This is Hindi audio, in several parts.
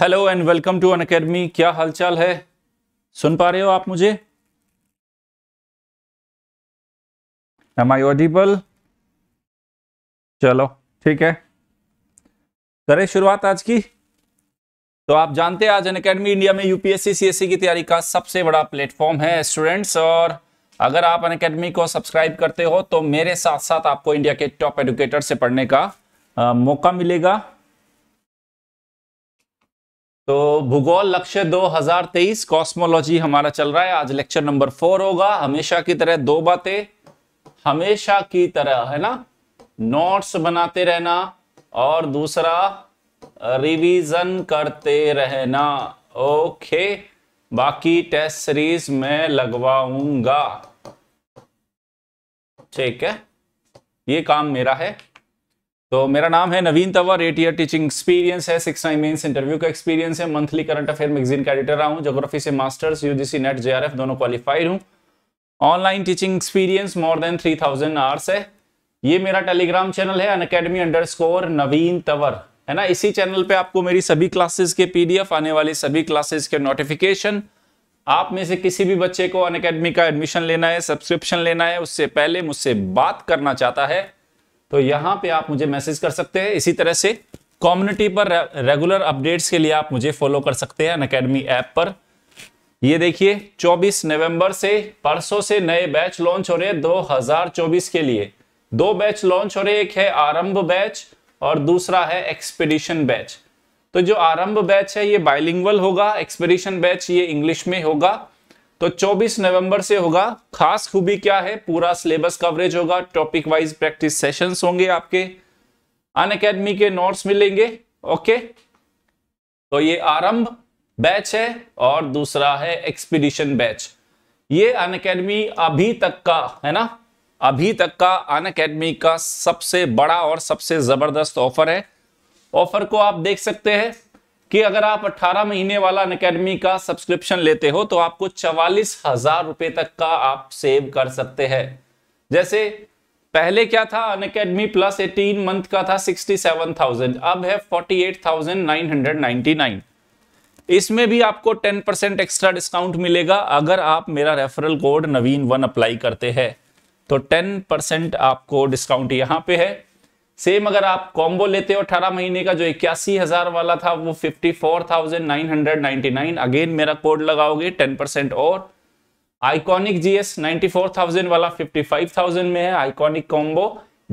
Hello and welcome to Unacademy क्या हालचाल है सुन पा रहे हो आप मुझे एम आई ऑडिबल चलो ठीक है करें शुरुआत आज की तो आप जानते हैं आज अन अकेडमी इंडिया में यूपीएससी सीएससी e की तैयारी का सबसे बड़ा प्लेटफॉर्म है स्टूडेंट्स और अगर आप अन अकेडमी को सब्सक्राइब करते हो तो मेरे साथ साथ आपको इंडिया के टॉप एडुकेटर से पढ़ने का आ, मौका मिलेगा तो भूगोल लक्ष्य 2023 कॉस्मोलॉजी हमारा चल रहा है आज लेक्चर नंबर फोर होगा हमेशा की तरह दो बातें हमेशा की तरह है ना नोट्स बनाते रहना और दूसरा रिवीजन करते रहना ओके बाकी टेस्ट सीरीज में लगवाऊंगा ठीक है ये काम मेरा है तो मेरा नाम है Naveen Tawar eight year teaching experience है सिक्स नाइन मेंस इंटरव्यू का एक्सपीरियंस है मंथली करंट अफेयर मैगजीन का एडिटर रहा हूँ जोग्राफी से मास्टर्स यूजीसी नेट जेआरएफ दोनों क्वालिफाइड हूँ online teaching experience more than three thousand hours है ये मेरा टेलीग्राम चैनल है Unacademy underscore Naveen Tawar है ना इसी चैनल पे आपको मेरी सभी क्लासेस के पी आने वाली सभी क्लासेज के नोटिफिकेशन आप में से किसी भी बच्चे को अन अकेडमी का एडमिशन लेना है सब्सक्रिप्शन लेना है उससे पहले मुझसे बात करना चाहता है तो यहां पे आप मुझे मैसेज कर सकते हैं इसी तरह से कम्युनिटी पर रेगुलर अपडेट्स के लिए आप मुझे फॉलो कर सकते हैं अकेडमी ऐप पर ये देखिए 24 नवंबर से परसों से नए बैच लॉन्च हो रहे हैं 2024 के लिए दो बैच लॉन्च हो रहे एक है आरंभ बैच और दूसरा है एक्सपेडिशन बैच तो जो आरंभ बैच है ये बाइलिंगल होगा एक्सपेडिशन बैच ये इंग्लिश में होगा तो 24 नवंबर से होगा खास खूबी क्या है पूरा सिलेबस कवरेज होगा टॉपिक वाइज प्रैक्टिस सेशंस होंगे आपके अन अकेडमी के नोट्स मिलेंगे ओके तो ये आरंभ बैच है और दूसरा है एक्सपीडिशन बैच ये अन अकेडमी अभी तक का है ना अभी तक का अन अकेडमी का सबसे बड़ा और सबसे जबरदस्त ऑफर है ऑफर को आप देख सकते हैं कि अगर आप 18 महीने वाला अकेडमी का सब्सक्रिप्शन लेते हो तो आपको चवालीस हजार रुपए तक का आप सेव कर सकते हैं जैसे पहले क्या था Unacademy plus eighteen month का था सिक्सटी सेवन थाउजेंड अब है forty eight thousand nine hundred ninety nine इसमें भी आपको टेन परसेंट एक्स्ट्रा डिस्काउंट मिलेगा अगर आप मेरा referral code Naveen one apply करते हैं तो टेन परसेंट आपको डिस्काउंट यहाँ पे है सेम अगर आप कॉम्बो लेते हो 18 महीने का जो इक्यासी हजार वाला था वो 54,999 अगेन मेरा कोड लगाओगे 10% और आइकॉनिक जीएस 94,000 वाला 55,000 में है आइकॉनिक कॉम्बो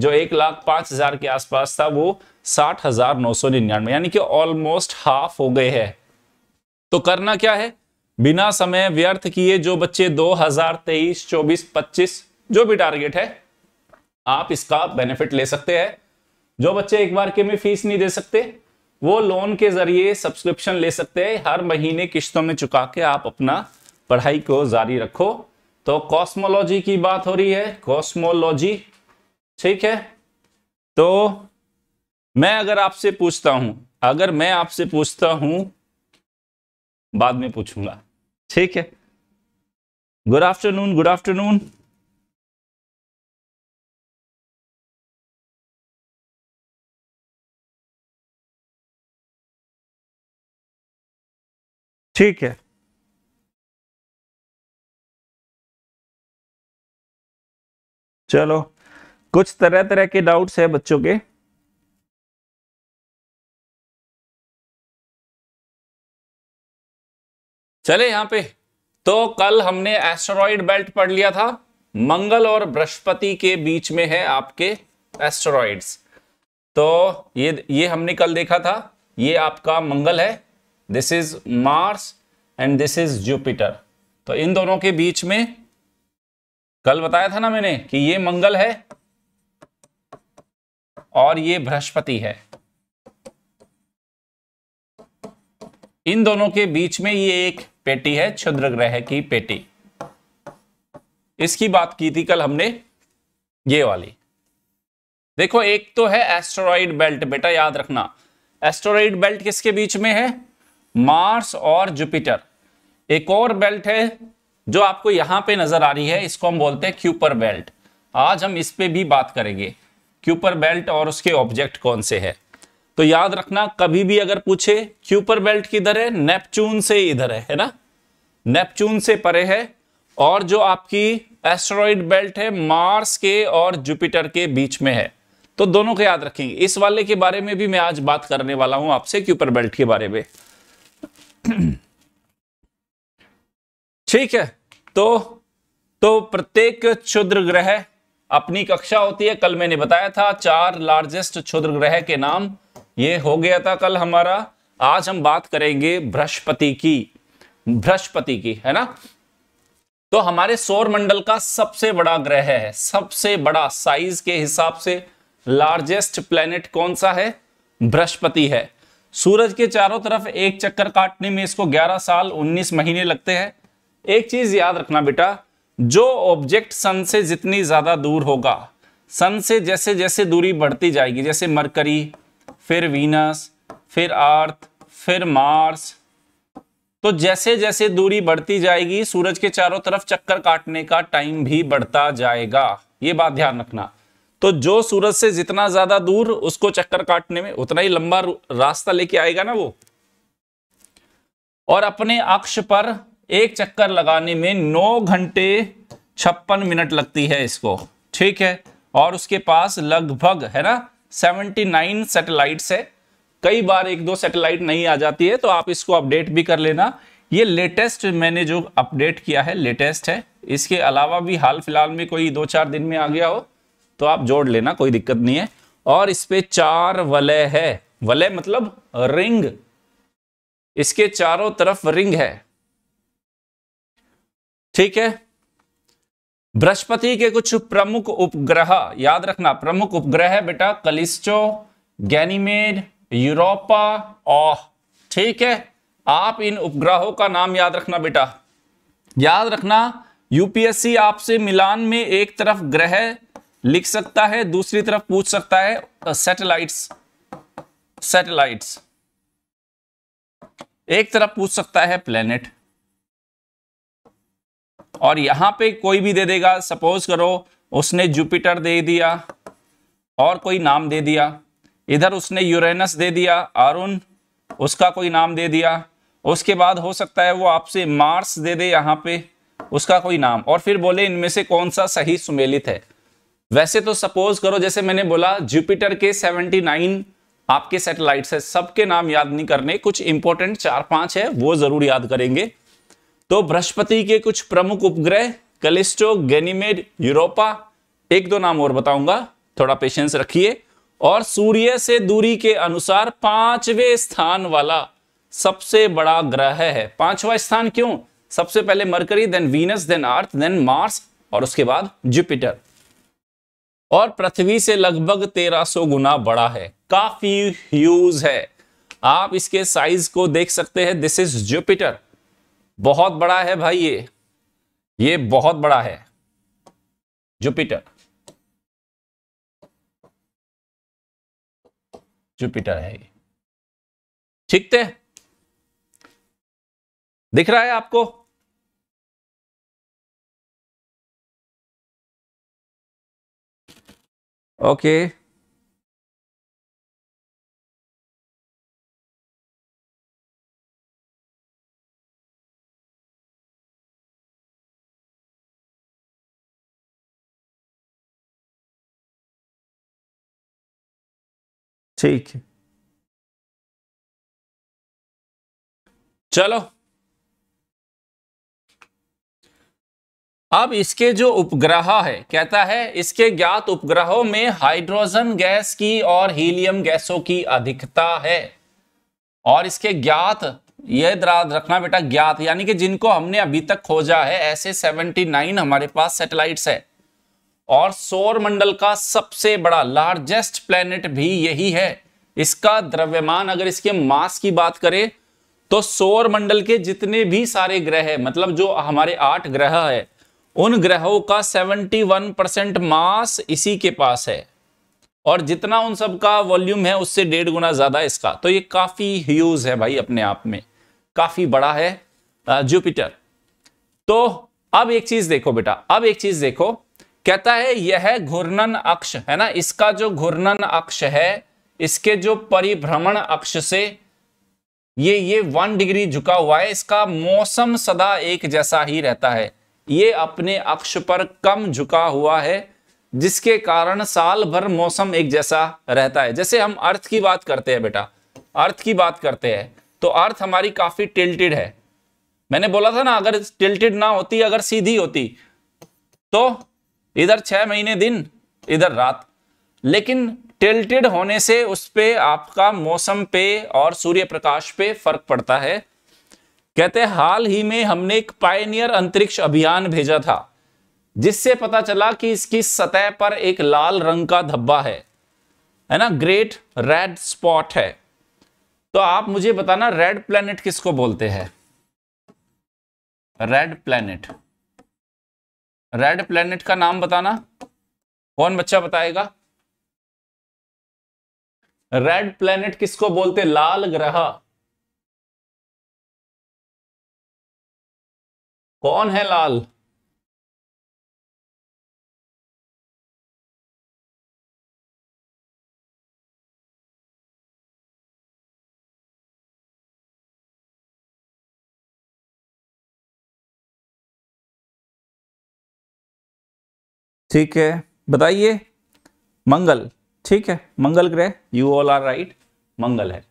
जो एक लाख पांच हजार के आसपास था वो साठ हजार नौ सौ निन्यानवे यानी कि ऑलमोस्ट हाफ हो गए है तो करना क्या है बिना समय व्यर्थ किए जो बच्चे 2023, 24, 25 जो भी टारगेट है आप इसका बेनिफिट ले सकते हैं जो बच्चे एक बार के में फीस नहीं दे सकते वो लोन के जरिए सब्सक्रिप्शन ले सकते हैं हर महीने किश्तों में चुका के आप अपना पढ़ाई को जारी रखो तो कॉस्मोलॉजी की बात हो रही है कॉस्मोलॉजी ठीक है तो मैं अगर आपसे पूछता हूं अगर मैं आपसे पूछता हूं बाद में पूछूंगा ठीक है गुड आफ्टरनून गुड आफ्टरनून ठीक है चलो कुछ तरह तरह के डाउट्स है बच्चों के चले यहां पे तो कल हमने एस्ट्रॉइड बेल्ट पढ़ लिया था मंगल और बृहस्पति के बीच में है आपके एस्ट्रॉइड्स तो ये ये हमने कल देखा था ये आपका मंगल है this is Mars and this is Jupiter तो इन दोनों के बीच में कल बताया था ना मैंने कि ये मंगल है और ये बृहस्पति है इन दोनों के बीच में ये एक पेटी है क्षुद्र ग्रह की पेटी इसकी बात की थी कल हमने ये वाली देखो एक तो है एस्ट्रॉइड बेल्ट बेटा याद रखना एस्ट्रॉइड बेल्ट किसके बीच में है मार्स और जुपिटर एक और बेल्ट है जो आपको यहां पे नजर आ रही है इसको हम बोलते हैं क्यूपर बेल्ट आज हम इस पे भी बात करेंगे क्यूपर बेल्ट और उसके ऑब्जेक्ट कौन से है तो याद रखना कभी भी अगर पूछे क्यूपर बेल्ट किधर है नेपच्यून से इधर है है ना नेपच्यून से परे है और जो आपकी एस्ट्रॉइड बेल्ट है मार्स के और जुपिटर के बीच में है तो दोनों को याद रखेंगे इस वाले के बारे में भी मैं आज बात करने वाला हूं आपसे क्यूपर बेल्ट के बारे में ठीक है तो तो प्रत्येक क्षुद्र ग्रह अपनी कक्षा होती है कल मैंने बताया था चार लार्जेस्ट क्षुद्र ग्रह के नाम ये हो गया था कल हमारा आज हम बात करेंगे बृहस्पति की बृहस्पति की है ना तो हमारे सौर मंडल का सबसे बड़ा ग्रह है सबसे बड़ा साइज के हिसाब से लार्जेस्ट प्लेनेट कौन सा है बृहस्पति है सूरज के चारों तरफ एक चक्कर काटने में इसको 11 साल 19 महीने लगते हैं एक चीज याद रखना बेटा जो ऑब्जेक्ट सन से जितनी ज्यादा दूर होगा सन से जैसे जैसे दूरी बढ़ती जाएगी जैसे मरकरी फिर वीनस फिर अर्थ फिर मार्स तो जैसे जैसे दूरी बढ़ती जाएगी सूरज के चारों तरफ चक्कर काटने का टाइम भी बढ़ता जाएगा ये बात ध्यान रखना तो जो सूरज से जितना ज्यादा दूर उसको चक्कर काटने में उतना ही लंबा रास्ता लेके आएगा ना वो और अपने अक्ष पर एक चक्कर लगाने में नौ घंटे छप्पन मिनट लगती है इसको ठीक है और उसके पास लगभग है ना सेवेंटी नाइन सेटेलाइट है कई बार एक दो सैटेलाइट नहीं आ जाती है तो आप इसको अपडेट भी कर लेना ये लेटेस्ट मैंने जो अपडेट किया है लेटेस्ट है इसके अलावा भी हाल फिलहाल में कोई दो चार दिन में आ गया हो तो आप जोड़ लेना कोई दिक्कत नहीं है और इस पे चार वलय है वलय मतलब रिंग इसके चारों तरफ रिंग है ठीक है बृहस्पति के कुछ प्रमुख उपग्रह याद रखना प्रमुख उपग्रह है बेटा कलिस्टो गैनीमेड यूरोपा और ठीक है आप इन उपग्रहों का नाम याद रखना बेटा याद रखना यूपीएससी आपसे मिलान में एक तरफ ग्रह लिख सकता है दूसरी तरफ पूछ सकता है सैटेलाइट्स सैटेलाइट्स एक तरफ पूछ सकता है प्लेनेट और यहां पे कोई भी दे देगा सपोज करो उसने जुपिटर दे दिया और कोई नाम दे दिया इधर उसने यूरेनस दे दिया अरुण उसका कोई नाम दे दिया उसके बाद हो सकता है वो आपसे मार्स दे दे यहां पे उसका कोई नाम और फिर बोले इनमें से कौन सा सही सुमेलित है वैसे तो सपोज करो जैसे मैंने बोला जुपिटर के 79 आपके सैटेलाइट्स है सबके नाम याद नहीं करने कुछ इंपॉर्टेंट चार पांच है वो जरूर याद करेंगे तो बृहस्पति के कुछ प्रमुख उपग्रह कलिस्टो गेनिमेड यूरोपा एक दो नाम और बताऊंगा थोड़ा पेशेंस रखिए और सूर्य से दूरी के अनुसार पांचवें स्थान वाला सबसे बड़ा ग्रह है पांचवा स्थान क्यों सबसे पहले Mercury then Venus then Earth then Mars और उसके बाद जुपिटर और पृथ्वी से लगभग 1300 गुना बड़ा है काफी ह्यूज है आप इसके साइज को देख सकते हैं दिस इज जुपिटर बहुत बड़ा है भाई ये ये बहुत बड़ा है जुपिटर जुपिटर है ठीक थे दिख रहा है आपको Okay. ठीक है चलो अब इसके जो उपग्रह है कहता है इसके ज्ञात उपग्रहों में हाइड्रोजन गैस की और हीलियम गैसों की अधिकता है और इसके ज्ञात यह रखना बेटा ज्ञात यानी कि जिनको हमने अभी तक खोजा है ऐसे 79 हमारे पास सैटेलाइट्स है और सौर मंडल का सबसे बड़ा लार्जेस्ट प्लेनेट भी यही है इसका द्रव्यमान अगर इसके मास की बात करें तो सौर मंडल के जितने भी सारे ग्रह है मतलब जो हमारे आठ ग्रह है उन ग्रहों का 71 परसेंट मास इसी के पास है और जितना उन सब का वॉल्यूम है उससे डेढ़ गुना ज्यादा इसका तो ये काफी ह्यूज है भाई अपने आप में काफी बड़ा है जुपिटर तो अब एक चीज देखो बेटा अब एक चीज देखो कहता है यह है घूर्णन अक्ष है ना इसका जो घूर्णन अक्ष है इसके जो परिभ्रमण अक्ष से ये ये वन डिग्री झुका हुआ है इसका मौसम सदा एक जैसा ही रहता है ये अपने अक्ष पर कम झुका हुआ है जिसके कारण साल भर मौसम एक जैसा रहता है जैसे हम अर्थ की बात करते हैं बेटा अर्थ की बात करते हैं तो अर्थ हमारी काफी टिल्टेड है मैंने बोला था ना अगर टिल्टेड ना होती अगर सीधी होती तो इधर छह महीने दिन इधर रात लेकिन टिल्टेड होने से उस पर आपका मौसम पे और सूर्य प्रकाश पे फर्क पड़ता है कहते हैं हाल ही में हमने एक पायनियर अंतरिक्ष अभियान भेजा था जिससे पता चला कि इसकी सतह पर एक लाल रंग का धब्बा है है ना ग्रेट रेड स्पॉट है तो आप मुझे बताना रेड प्लेनेट किसको बोलते हैं रेड प्लेनेट रेड प्लेनेट का नाम बताना कौन बच्चा बताएगा रेड प्लेनेट किसको बोलते लाल ग्रह कौन है लाल ठीक है बताइए मंगल ठीक है मंगल ग्रह यू ऑल आर राइट मंगल है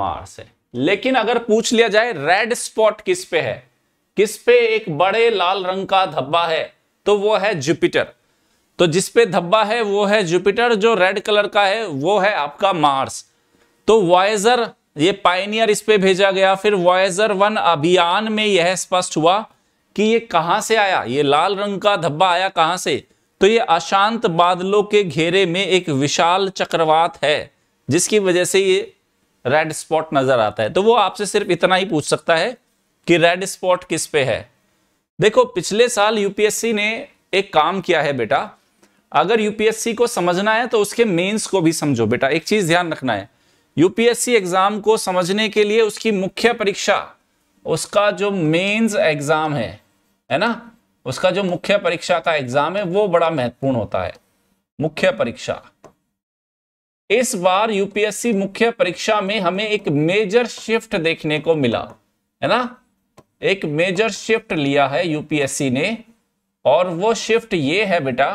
मार्स है लेकिन अगर पूछ लिया जाए रेड स्पॉट किस पे है किस पे एक बड़े लाल रंग का धब्बा है तो वो है जुपिटर तो जिस पे धब्बा है वो है जुपिटर जो रेड कलर का है वो है आपका मार्स तो वॉयजर ये पाइनियर इस पे भेजा गया फिर वॉयजर वन अभियान में यह स्पष्ट हुआ कि ये कहां से आया ये लाल रंग का धब्बा आया कहां से तो ये अशांत बादलों के घेरे में एक विशाल चक्रवात है जिसकी वजह से ये रेड स्पॉट नजर आता है तो वो आपसे सिर्फ इतना ही पूछ सकता है कि रेड स्पॉट किस पे है देखो पिछले साल यूपीएससी ने एक काम किया है बेटा अगर यूपीएससी को समझना है तो उसके मेंस को भी समझो बेटा एक चीज ध्यान रखना है यूपीएससी एग्जाम को समझने के लिए उसकी मुख्य परीक्षा उसका जो मेंस एग्जाम है है ना उसका जो मुख्य परीक्षा का एग्जाम है वो बड़ा महत्वपूर्ण होता है मुख्य परीक्षा इस बार यूपीएससी मुख्य परीक्षा में हमें एक मेजर शिफ्ट देखने को मिला है ना एक मेजर शिफ्ट लिया है यूपीएससी ने और वो शिफ्ट ये है बेटा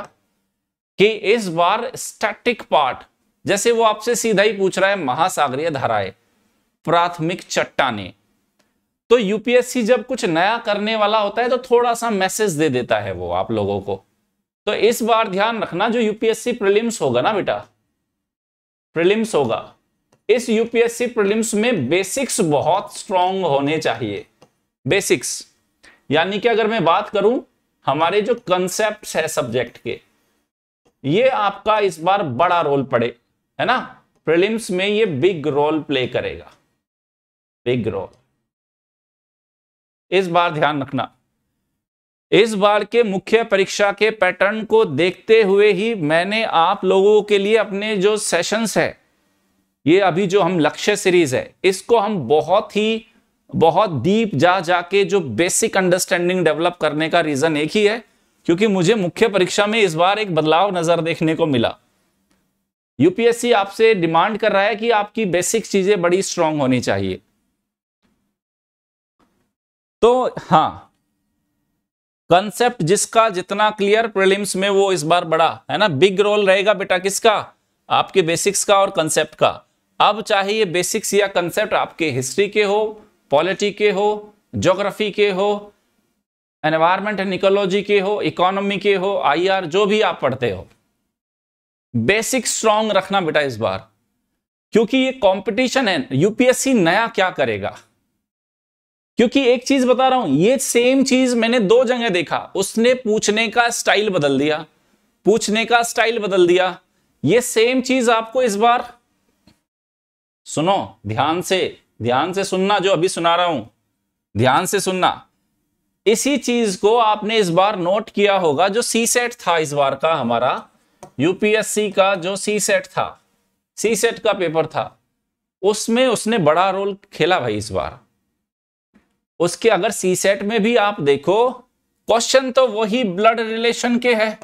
कि इस बार स्टैटिक पार्ट जैसे वो आपसे सीधा ही पूछ रहा है महासागरीय धाराएं प्राथमिक चट्टाने तो यूपीएससी जब कुछ नया करने वाला होता है तो थोड़ा सा मैसेज दे देता है वो आप लोगों को तो इस बार ध्यान रखना जो यूपीएससी प्रीलिम्स होगा ना बेटा प्रिलिम्स होगा इस यूपीएससी प्रिलिम्स में बेसिक्स बहुत स्ट्रांग होने चाहिए बेसिक्स यानी कि अगर मैं बात करूं हमारे जो कंसेप्ट है सब्जेक्ट के ये आपका इस बार बड़ा रोल पड़े है ना प्रिलिम्स में ये बिग रोल प्ले करेगा बिग रोल इस बार ध्यान रखना इस बार के मुख्य परीक्षा के पैटर्न को देखते हुए ही मैंने आप लोगों के लिए अपने जो सेशंस है ये अभी जो हम लक्ष्य सीरीज है इसको हम बहुत ही बहुत डीप जा जाके जो बेसिक अंडरस्टैंडिंग डेवलप करने का रीजन एक ही है क्योंकि मुझे मुख्य परीक्षा में इस बार एक बदलाव नजर देखने को मिला यूपीएससी आपसे डिमांड कर रहा है कि आपकी बेसिक चीजें बड़ी स्ट्रांग होनी चाहिए तो हाँ कंसेप्ट जिसका जितना क्लियर प्रिलिम्स में वो इस बार बड़ा है ना बिग रोल रहेगा बेटा किसका आपके बेसिक्स का और कंसेप्ट का अब चाहे ये बेसिक्स या कंसेप्ट आपके हिस्ट्री के हो पॉलिटी के हो जोग्राफी के हो एनवायरमेंट एंड इकोलॉजी के हो इकोनॉमी के हो आईआर जो भी आप पढ़ते हो बेसिक स्ट्रांग रखना बेटा इस बार क्योंकि ये कंपटीशन है यूपीएससी नया क्या करेगा क्योंकि एक चीज बता रहा हूं ये सेम चीज मैंने दो जगह देखा उसने पूछने का स्टाइल बदल दिया पूछने का स्टाइल बदल दिया ये सेम चीज आपको इस बार सुनो ध्यान से ध्यान से सुनना जो अभी सुना रहा हूं ध्यान से सुनना इसी चीज को आपने इस बार नोट किया होगा जो सी सेट था इस बार का हमारा यूपीएससी का जो सी सेट था सी सेट का पेपर था उसमें उसने बड़ा रोल खेला भाई इस बार उसके अगर सी सेट में भी आप देखो क्वेश्चन तो वही ब्लड रिलेशन के है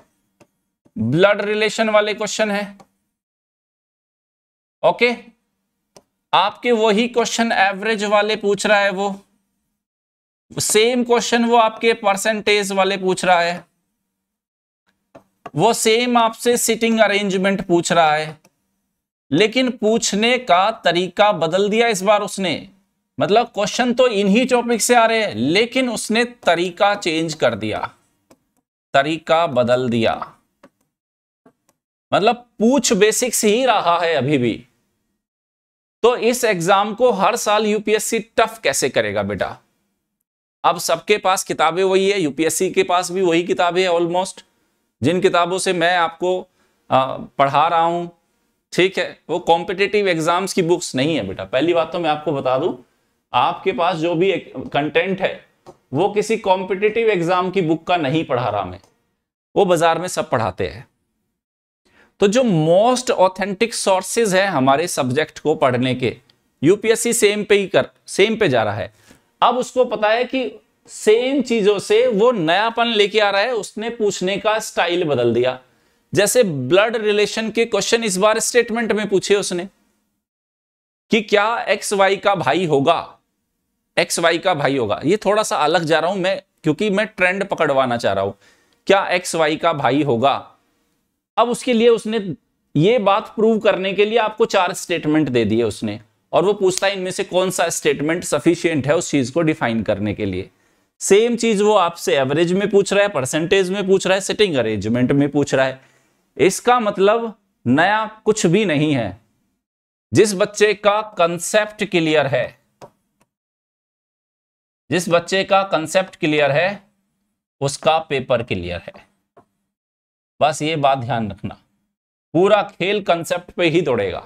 ब्लड रिलेशन वाले क्वेश्चन है ओके आपके वही क्वेश्चन एवरेज वाले पूछ रहा है वो सेम क्वेश्चन वो आपके परसेंटेज वाले पूछ रहा है वो सेम आपसे सिटिंग अरेंजमेंट पूछ रहा है लेकिन पूछने का तरीका बदल दिया इस बार उसने मतलब क्वेश्चन तो इन्हीं टॉपिक से आ रहे हैं लेकिन उसने तरीका चेंज कर दिया तरीका बदल दिया मतलब पूछ बेसिक्स ही रहा है अभी भी तो इस एग्जाम को हर साल यूपीएससी टफ कैसे करेगा बेटा अब सबके पास किताबें वही है यूपीएससी के पास भी वही किताबें है ऑलमोस्ट जिन किताबों से मैं आपको आ, पढ़ा रहा हूं ठीक है वो कॉम्पिटेटिव एग्जाम्स की बुक्स नहीं है बेटा पहली बात तो मैं आपको बता दूं आपके पास जो भी कंटेंट है वो किसी कॉम्पिटिटिव एग्जाम की बुक का नहीं पढ़ा रहा मैं वो बाजार में सब पढ़ाते हैं तो जो मोस्ट ऑथेंटिक सोर्सेज है हमारे सब्जेक्ट को पढ़ने के यूपीएससी सेम पे ही कर सेम पे जा रहा है अब उसको पता है कि सेम चीजों से वो नयापन लेके आ रहा है उसने पूछने का स्टाइल बदल दिया जैसे ब्लड रिलेशन के क्वेश्चन इस बार स्टेटमेंट में पूछे उसने कि क्या एक्स वाई का भाई होगा एक्स वाई का भाई होगा ये थोड़ा सा अलग जा रहा हूं मैं क्योंकि मैं ट्रेंड पकड़वाना चाह रहा हूं क्या एक्स वाई का भाई होगा अब उसके लिए उसने ये बात प्रूव करने के लिए आपको चार स्टेटमेंट दे दिए उसने और वो पूछता है इनमें से कौन सा स्टेटमेंट सफिशियंट है उस चीज को डिफाइन करने के लिए सेम चीज वो आपसे एवरेज में पूछ रहा है परसेंटेज में पूछ रहा है सिटिंग अरेंजमेंट में पूछ रहा है इसका मतलब नया कुछ भी नहीं है जिस बच्चे का कंसेप्ट क्लियर है जिस बच्चे का कंसेप्ट क्लियर है उसका पेपर क्लियर है बस ये बात ध्यान रखना पूरा खेल कंसेप्ट पे ही दौड़ेगा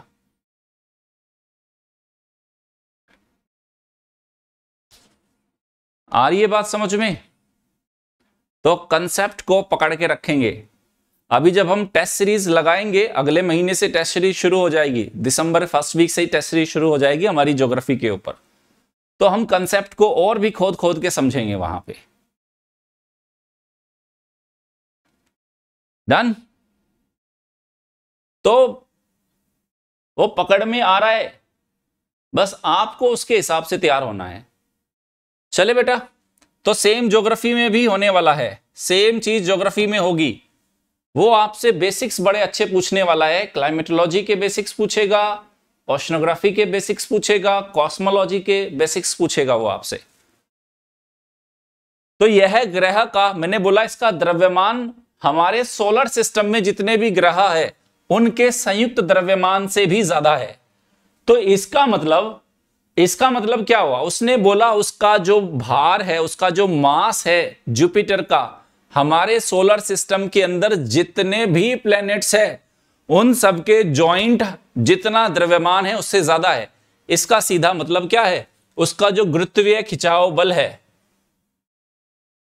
आ रही है बात समझ में तो कंसेप्ट को पकड़ के रखेंगे अभी जब हम टेस्ट सीरीज लगाएंगे अगले महीने से टेस्ट सीरीज शुरू हो जाएगी दिसंबर फर्स्ट वीक से ही टेस्ट सीरीज शुरू हो जाएगी हमारी ज्योग्राफी के ऊपर तो हम कंसेप्ट को और भी खोद खोद के समझेंगे वहां पे डन तो वो पकड़ में आ रहा है बस आपको उसके हिसाब से तैयार होना है चले बेटा तो सेम ज्योग्राफी में भी होने वाला है सेम चीज ज्योग्राफी में होगी वो आपसे बेसिक्स बड़े अच्छे पूछने वाला है क्लाइमेटोलॉजी के बेसिक्स पूछेगा ऑशनोग्राफी के बेसिक्स पूछेगा कॉस्मोलॉजी के बेसिक्स पूछेगा वो आपसे तो यह ग्रह का मैंने बोला इसका द्रव्यमान हमारे सोलर सिस्टम में जितने भी ग्रह है उनके संयुक्त द्रव्यमान से भी ज्यादा है तो इसका मतलब इसका मतलब क्या हुआ उसने बोला उसका जो भार है उसका जो मास है जुपिटर का हमारे सोलर सिस्टम के अंदर जितने भी प्लैनेट्स है उन सबके जॉइंट जितना द्रव्यमान है उससे ज्यादा है इसका सीधा मतलब क्या है उसका जो गुरुत्वीय खिंचाव बल है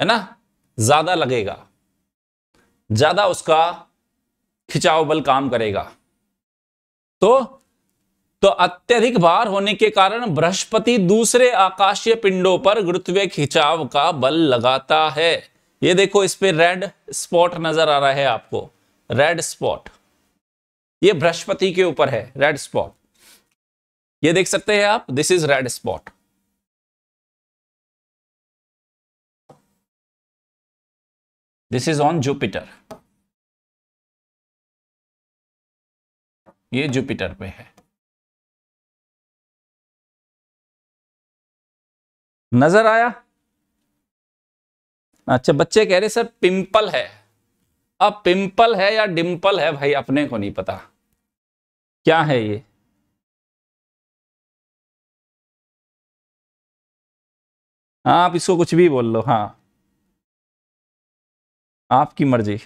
है ना ज्यादा लगेगा ज्यादा उसका खिंचाव बल काम करेगा तो तो अत्यधिक भार होने के कारण बृहस्पति दूसरे आकाशीय पिंडों पर गुरुत्वीय खिंचाव का बल लगाता है ये देखो इस पे रेड स्पॉट नजर आ रहा है आपको रेड स्पॉट ये बृहस्पति के ऊपर है रेड स्पॉट ये देख सकते हैं आप this is red spot this is on Jupiter ये जुपिटर पे है नजर आया अच्छा बच्चे कह रहे सर पिंपल है अब पिंपल है या डिम्पल है भाई अपने को नहीं पता क्या है ये हाँ, आप इसको कुछ भी बोल लो हाँ आपकी मर्जी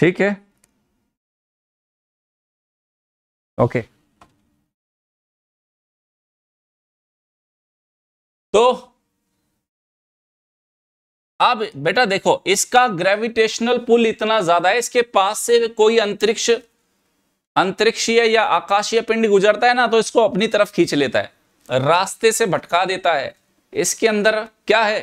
ठीक है ओके okay. तो अब बेटा देखो इसका ग्रेविटेशनल पुल इतना ज्यादा है इसके पास से कोई अंतरिक्ष अंतरिक्षीय या आकाशीय पिंड गुजरता है ना तो इसको अपनी तरफ खींच लेता है रास्ते से भटका देता है इसके अंदर क्या है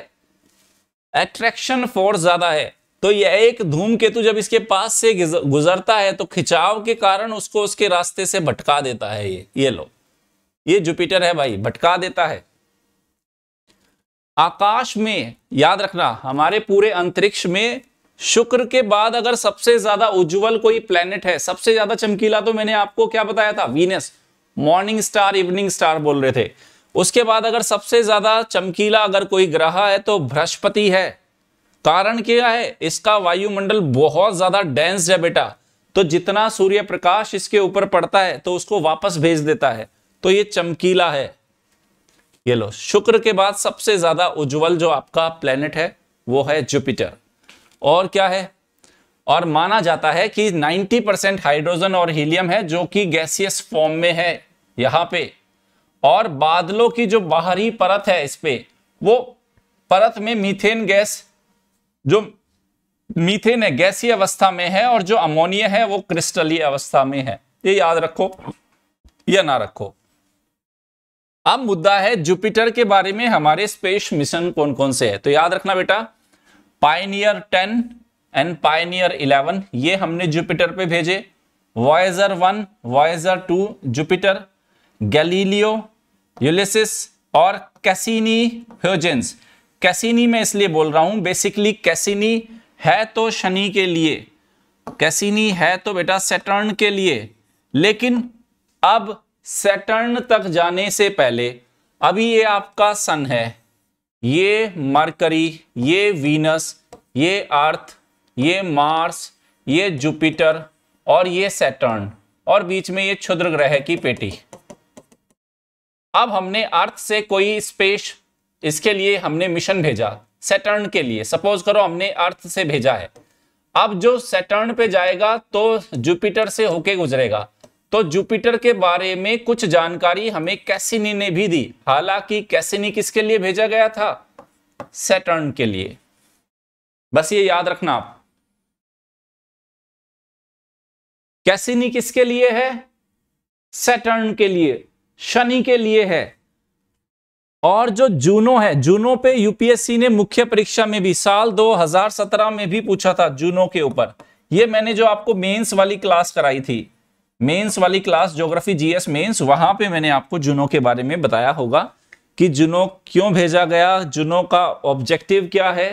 अट्रैक्शन फोर्स ज्यादा है तो यह एक धूमकेतु जब इसके पास से गुजरता है तो खिंचाव के कारण उसको उसके रास्ते से भटका देता है ये ये लो ये जुपिटर है भाई भटका देता है आकाश में याद रखना हमारे पूरे अंतरिक्ष में शुक्र के बाद अगर सबसे ज्यादा उज्जवल कोई प्लेनेट है सबसे ज्यादा चमकीला तो मैंने आपको क्या बताया था Venus morning star evening star बोल रहे थे उसके बाद अगर सबसे ज्यादा चमकीला अगर कोई ग्रह है तो बृहस्पति है कारण क्या है इसका वायुमंडल बहुत ज्यादा डेंस है बेटा तो जितना सूर्य प्रकाश इसके ऊपर पड़ता है तो उसको वापस भेज देता है तो ये चमकीला है ये लो शुक्र के बाद सबसे ज्यादा उज्जवल जो आपका प्लेनेट है वो है जुपिटर और क्या है और माना जाता है कि 90 परसेंट हाइड्रोजन और हीलियम है जो कि गैसियस फॉर्म में है यहां पे और बादलों की जो बाहरी परत है इस पे वो परत में मीथेन गैस जो मीथेन है गैसीय अवस्था में है और जो अमोनिया है वो क्रिस्टलीय अवस्था में है ये याद रखो या ना रखो अब मुद्दा है जुपिटर के बारे में हमारे स्पेस मिशन कौन कौन से है तो याद रखना बेटा Pioneer ten and Pioneer eleven ये हमने जुपिटर पे भेजे Voyager one Voyager two Jupiter Galileo Ulysses और कैसिनी ह्यूजेंस कैसिनी मैं इसलिए बोल रहा हूं बेसिकली कैसिनी है तो शनि के लिए कैसिनी है तो बेटा सेटर्न के लिए लेकिन अब सेटर्न तक जाने से पहले अभी ये आपका सन है ये मरकरी ये वीनस ये अर्थ ये मार्स ये जुपिटर और ये सेटर्न और बीच में ये क्षुद्र ग्रह की पेटी अब हमने अर्थ से कोई स्पेस इसके लिए हमने मिशन भेजा सेटर्न के लिए सपोज करो हमने अर्थ से भेजा है अब जो सेटर्न पे जाएगा तो जुपिटर से होके गुजरेगा तो जुपिटर के बारे में कुछ जानकारी हमें कैसिनी ने भी दी हालांकि कैसिनी किसके लिए भेजा गया था सेटर्न के लिए बस ये याद रखना आप कैसिनी किसके लिए है सेटर्न के लिए शनि के लिए है और जो जूनो है जूनो पे यूपीएससी ने मुख्य परीक्षा में भी साल 2017 में भी पूछा था जूनो के ऊपर ये मैंने जो आपको मेंस वाली क्लास कराई थी मेंस वाली क्लास ज्योग्राफी जीएस मेंस वहां पे मैंने आपको जुनो के बारे में बताया होगा कि जुनो क्यों भेजा गया जुनो का ऑब्जेक्टिव क्या है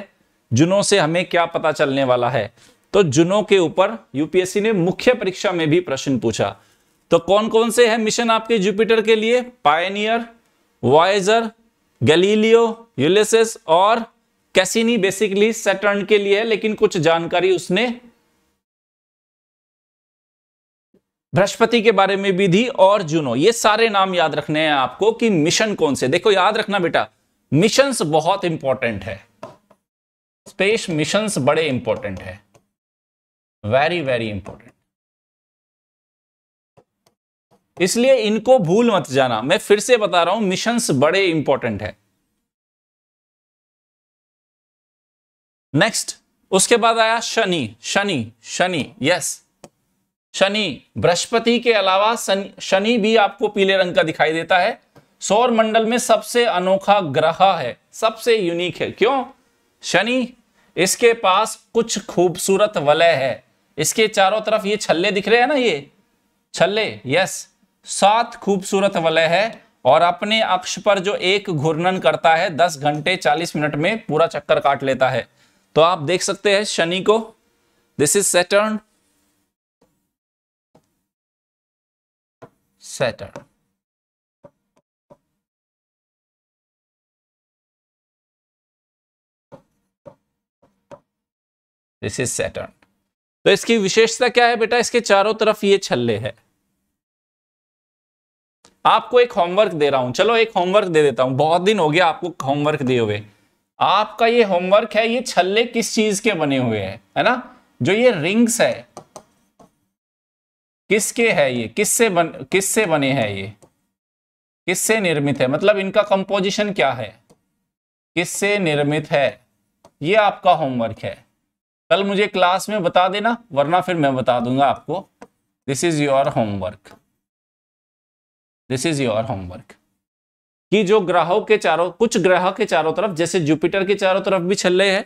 जुनो से हमें क्या पता चलने वाला है तो जुनो के ऊपर यूपीएससी ने मुख्य परीक्षा में भी प्रश्न पूछा तो कौन कौन से है मिशन आपके जुपिटर के लिए पायनियर वॉयजर गलीलियो यूलिसिस और कैसीनी बेसिकली सेटर्न के लिए है लेकिन कुछ जानकारी उसने बृहस्पति के बारे में विधि और जुनो ये सारे नाम याद रखने हैं आपको कि मिशन कौन से देखो याद रखना बेटा मिशंस बहुत इंपॉर्टेंट है स्पेस मिशंस बड़े इंपॉर्टेंट है वेरी वेरी इंपॉर्टेंट इसलिए इनको भूल मत जाना मैं फिर से बता रहा हूं मिशंस बड़े इंपॉर्टेंट है नेक्स्ट उसके बाद आया शनि शनि शनि यस शनि बृहस्पति के अलावा शनि भी आपको पीले रंग का दिखाई देता है सौर मंडल में सबसे अनोखा ग्रह है सबसे यूनिक है क्यों शनि इसके पास कुछ खूबसूरत वलय है इसके चारों तरफ ये छल्ले दिख रहे हैं ना ये छल्ले यस सात खूबसूरत वलय है और अपने अक्ष पर जो एक घूर्णन करता है दस घंटे चालीस मिनट में पूरा चक्कर काट लेता है तो आप देख सकते हैं शनि को this is Saturn setter this is Saturn तो इसकी विशेषता क्या है बेटा इसके चारों तरफ ये छल्ले हैं आपको एक होमवर्क दे रहा हूं चलो एक होमवर्क दे देता हूं बहुत दिन हो गया आपको होमवर्क दिए हुए आपका ये होमवर्क है ये छल्ले किस चीज के बने हुए हैं है ना जो ये रिंग्स है किसके है ये किससे बन किससे बने हैं ये किससे निर्मित है मतलब इनका कंपोजिशन क्या है किससे निर्मित है ये आपका होमवर्क है कल मुझे क्लास में बता देना वरना फिर मैं बता दूंगा आपको this is your homework this is your homework कि जो ग्रहों के चारों कुछ ग्रह के चारों तरफ जैसे जुपिटर के चारों तरफ भी छल्ले हैं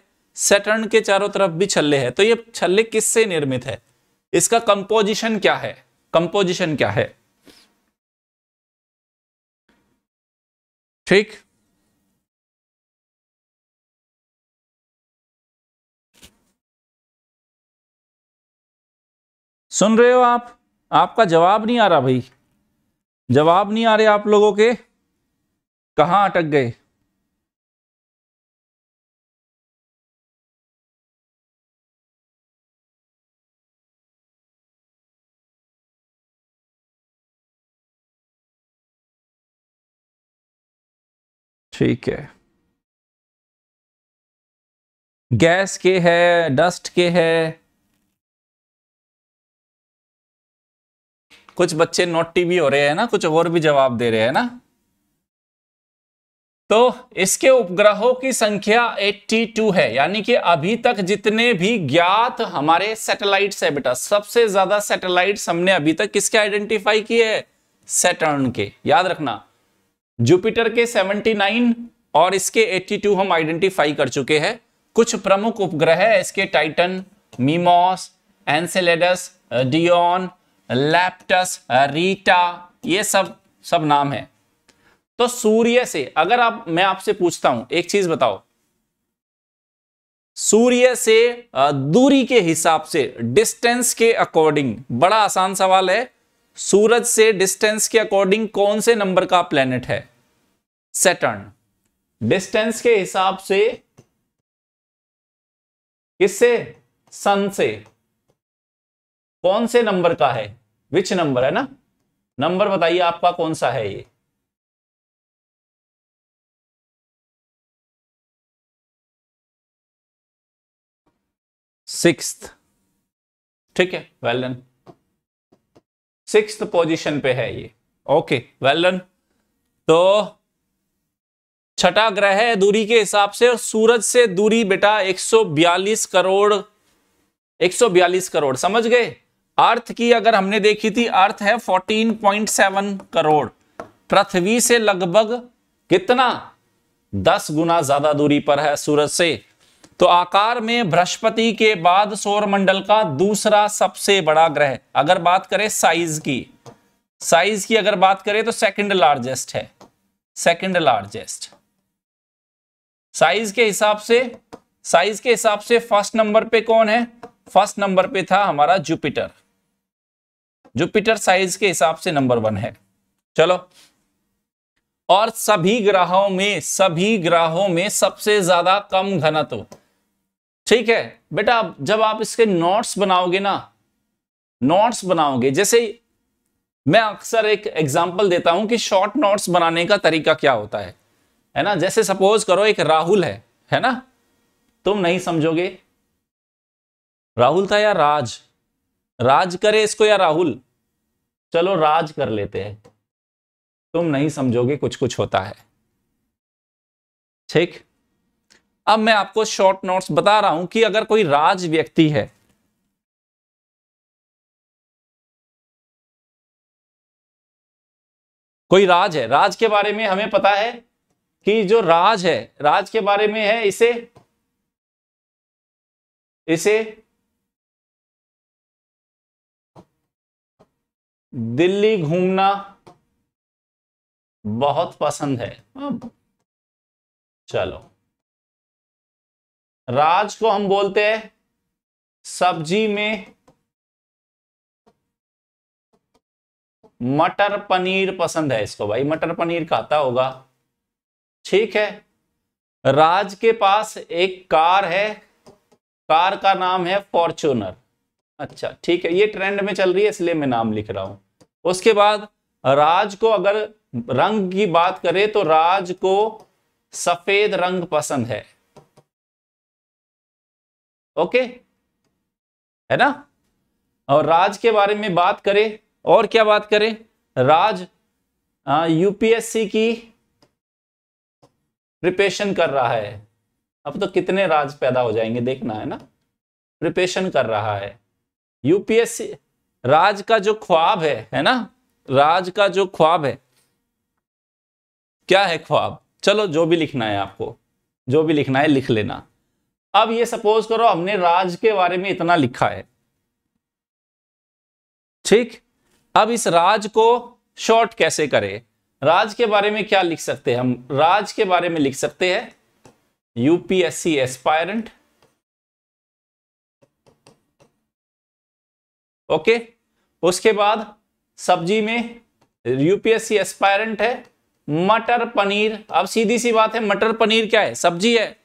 सेटर्न के चारों तरफ भी छल्ले हैं तो ये छल्ले किससे निर्मित है इसका कंपोजिशन क्या है कंपोजिशन क्या है ठीक सुन रहे हो आप आपका जवाब नहीं आ रहा भाई जवाब नहीं आ रहे आप लोगों के कहां अटक गए ठीक है गैस के है डस्ट के है कुछ बच्चे नोटी भी हो रहे हैं ना कुछ और भी जवाब दे रहे हैं ना तो इसके उपग्रहों की संख्या 82 है यानी कि अभी तक जितने भी ज्ञात हमारे सैटेलाइट्स है बेटा सबसे ज्यादा सैटेलाइट्स हमने अभी तक किसके आइडेंटिफाई किए हैं सेटर्न के याद रखना जुपिटर के 79 और इसके 82 हम आइडेंटिफाई कर चुके हैं कुछ प्रमुख उपग्रह है इसके Titan Mimas Enceladus Dione Iapetus Rhea ये सब सब नाम है तो सूर्य से अगर आप मैं आपसे पूछता हूं एक चीज बताओ सूर्य से दूरी के हिसाब से डिस्टेंस के अकॉर्डिंग बड़ा आसान सवाल है सूरज से डिस्टेंस के अकॉर्डिंग कौन से नंबर का प्लेनेट है सेटर्न डिस्टेंस के हिसाब से किससे सन से कौन से नंबर का है विच नंबर है ना नंबर बताइए आपका कौन सा है ये सिक्स ठीक है वेल डन सिक्स पोजीशन पे है ये ओके वेल डन तो छठा ग्रह है दूरी के हिसाब से और सूरज से दूरी बेटा 142 करोड़ 142 करोड़ समझ गए अर्थ की अगर हमने देखी थी अर्थ है 14.7 करोड़ पृथ्वी से लगभग कितना 10 गुना ज्यादा दूरी पर है सूरज से तो आकार में बृहस्पति के बाद सौरमंडल का दूसरा सबसे बड़ा ग्रह अगर बात करें साइज की साइज की अगर बात करें तो सेकंड लार्जेस्ट है सेकंड लार्जेस्ट साइज के हिसाब से साइज के हिसाब से फर्स्ट नंबर पे कौन है फर्स्ट नंबर पे था हमारा जुपिटर जुपिटर साइज के हिसाब से नंबर वन है चलो और सभी ग्रहों में सभी ग्रहों में सबसे ज्यादा कम घनत्व ठीक है बेटा जब आप इसके नोट्स बनाओगे ना नोट्स बनाओगे जैसे मैं अक्सर एक एग्जाम्पल देता हूं कि शॉर्ट नोट्स बनाने का तरीका क्या होता है है ना जैसे सपोज करो एक राहुल है है ना तुम नहीं समझोगे राहुल था या राज राज करे इसको या राहुल चलो राज कर लेते हैं तुम नहीं समझोगे कुछ कुछ होता है ठीक अब मैं आपको शॉर्ट नोट्स बता रहा हूं कि अगर कोई राज व्यक्ति है कोई राज है राज के बारे में हमें पता है कि जो राज है राज के बारे में है इसे इसे दिल्ली घूमना बहुत पसंद है चलो राज को हम बोलते हैं सब्जी में मटर पनीर पसंद है इसको भाई मटर पनीर खाता होगा ठीक है राज के पास एक कार है कार का नाम है फॉर्चूनर अच्छा ठीक है ये ट्रेंड में चल रही है इसलिए मैं नाम लिख रहा हूं उसके बाद राज को अगर रंग की बात करें तो राज को सफेद रंग पसंद है ओके है ना और राज के बारे में बात करें और क्या बात करें राज यूपीएससी की प्रिपेशन कर रहा है अब तो कितने राज पैदा हो जाएंगे देखना है ना प्रिपेशन कर रहा है यूपीएससी राज का जो ख्वाब है है ना राज का जो ख्वाब है क्या है ख्वाब चलो जो भी लिखना है आपको जो भी लिखना है लिख लेना अब ये सपोज करो हमने राज के बारे में इतना लिखा है ठीक अब इस राज को शॉर्ट कैसे करें राज के बारे में क्या लिख सकते हैं हम राज के बारे में लिख सकते हैं यूपीएससी एस्पायरेंट ओके उसके बाद सब्जी में यूपीएससी एस्पायरेंट है मटर पनीर अब सीधी सी बात है मटर पनीर क्या है सब्जी है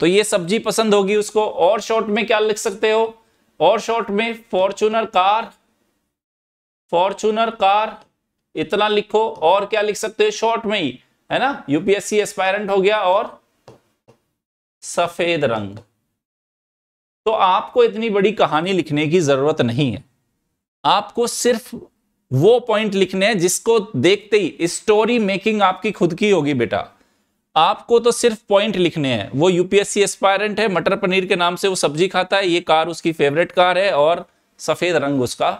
तो ये सब्जी पसंद होगी उसको और शॉर्ट में क्या लिख सकते हो और शॉर्ट में फॉर्चूनर कार फॉर्चूनर कार इतना लिखो और क्या लिख सकते हो शॉर्ट में ही है ना यूपीएससी एस्पायरेंट हो गया और सफेद रंग तो आपको इतनी बड़ी कहानी लिखने की जरूरत नहीं है आपको सिर्फ वो पॉइंट लिखने हैं जिसको देखते ही स्टोरी मेकिंग आपकी खुद की होगी बेटा आपको तो सिर्फ पॉइंट लिखने हैं वो यूपीएससी एस्पायरेंट है मटर पनीर के नाम से वो सब्जी खाता है ये कार उसकी फेवरेट कार है और सफ़ेद रंग उसका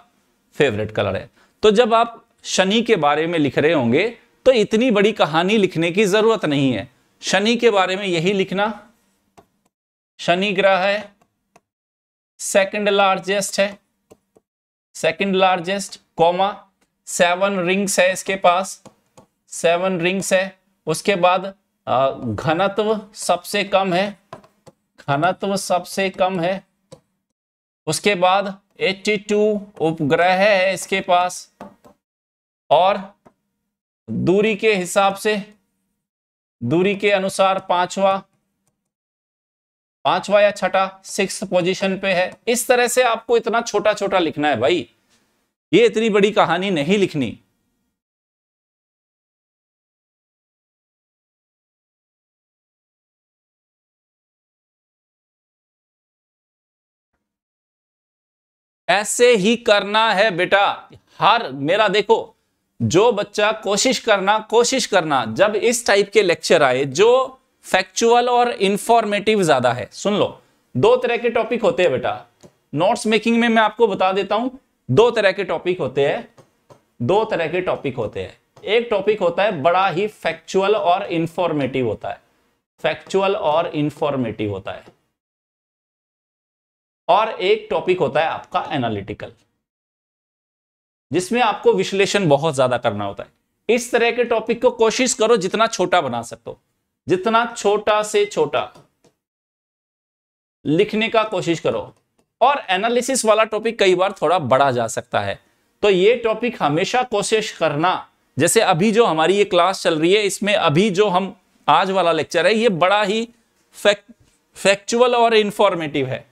फेवरेट कलर है तो जब आप शनि के बारे में लिख रहे होंगे तो इतनी बड़ी कहानी लिखने की ज़रूरत नहीं है शनि के बारे में यही लिखना शनि ग्रह है सेकंड लार्जेस्ट है second largest comma seven rings है इसके पास सेवन रिंग्स है उसके बाद घनत्व सबसे कम है घनत्व सबसे कम है उसके बाद 82 उपग्रह है इसके पास और दूरी के हिसाब से दूरी के अनुसार पांचवा पांचवा या छठा सिक्स पोजीशन पे है इस तरह से आपको इतना छोटा छोटा लिखना है भाई ये इतनी बड़ी कहानी नहीं लिखनी ऐसे ही करना है बेटा हर मेरा देखो जो बच्चा कोशिश करना कोशिश करना जब इस टाइप के लेक्चर आए जो फैक्चुअल और इंफॉर्मेटिव ज्यादा है सुन लो दो तरह के टॉपिक होते हैं बेटा नोट्स मेकिंग में मैं आपको बता देता हूं दो तरह के टॉपिक होते हैं दो तरह के टॉपिक होते हैं एक टॉपिक होता है बड़ा ही फैक्चुअल और इंफॉर्मेटिव होता है फैक्चुअल और इंफॉर्मेटिव होता है और एक टॉपिक होता है आपका एनालिटिकल जिसमें आपको विश्लेषण बहुत ज्यादा करना होता है इस तरह के टॉपिक को कोशिश करो जितना छोटा बना सकते हो जितना छोटा से छोटा लिखने का कोशिश करो और एनालिसिस वाला टॉपिक कई बार थोड़ा बढ़ा जा सकता है तो ये टॉपिक हमेशा कोशिश करना जैसे अभी जो हमारी ये क्लास चल रही है इसमें अभी जो हम आज वाला लेक्चर है ये बड़ा ही फैक्ट फैक्चुअल और इन्फॉर्मेटिव है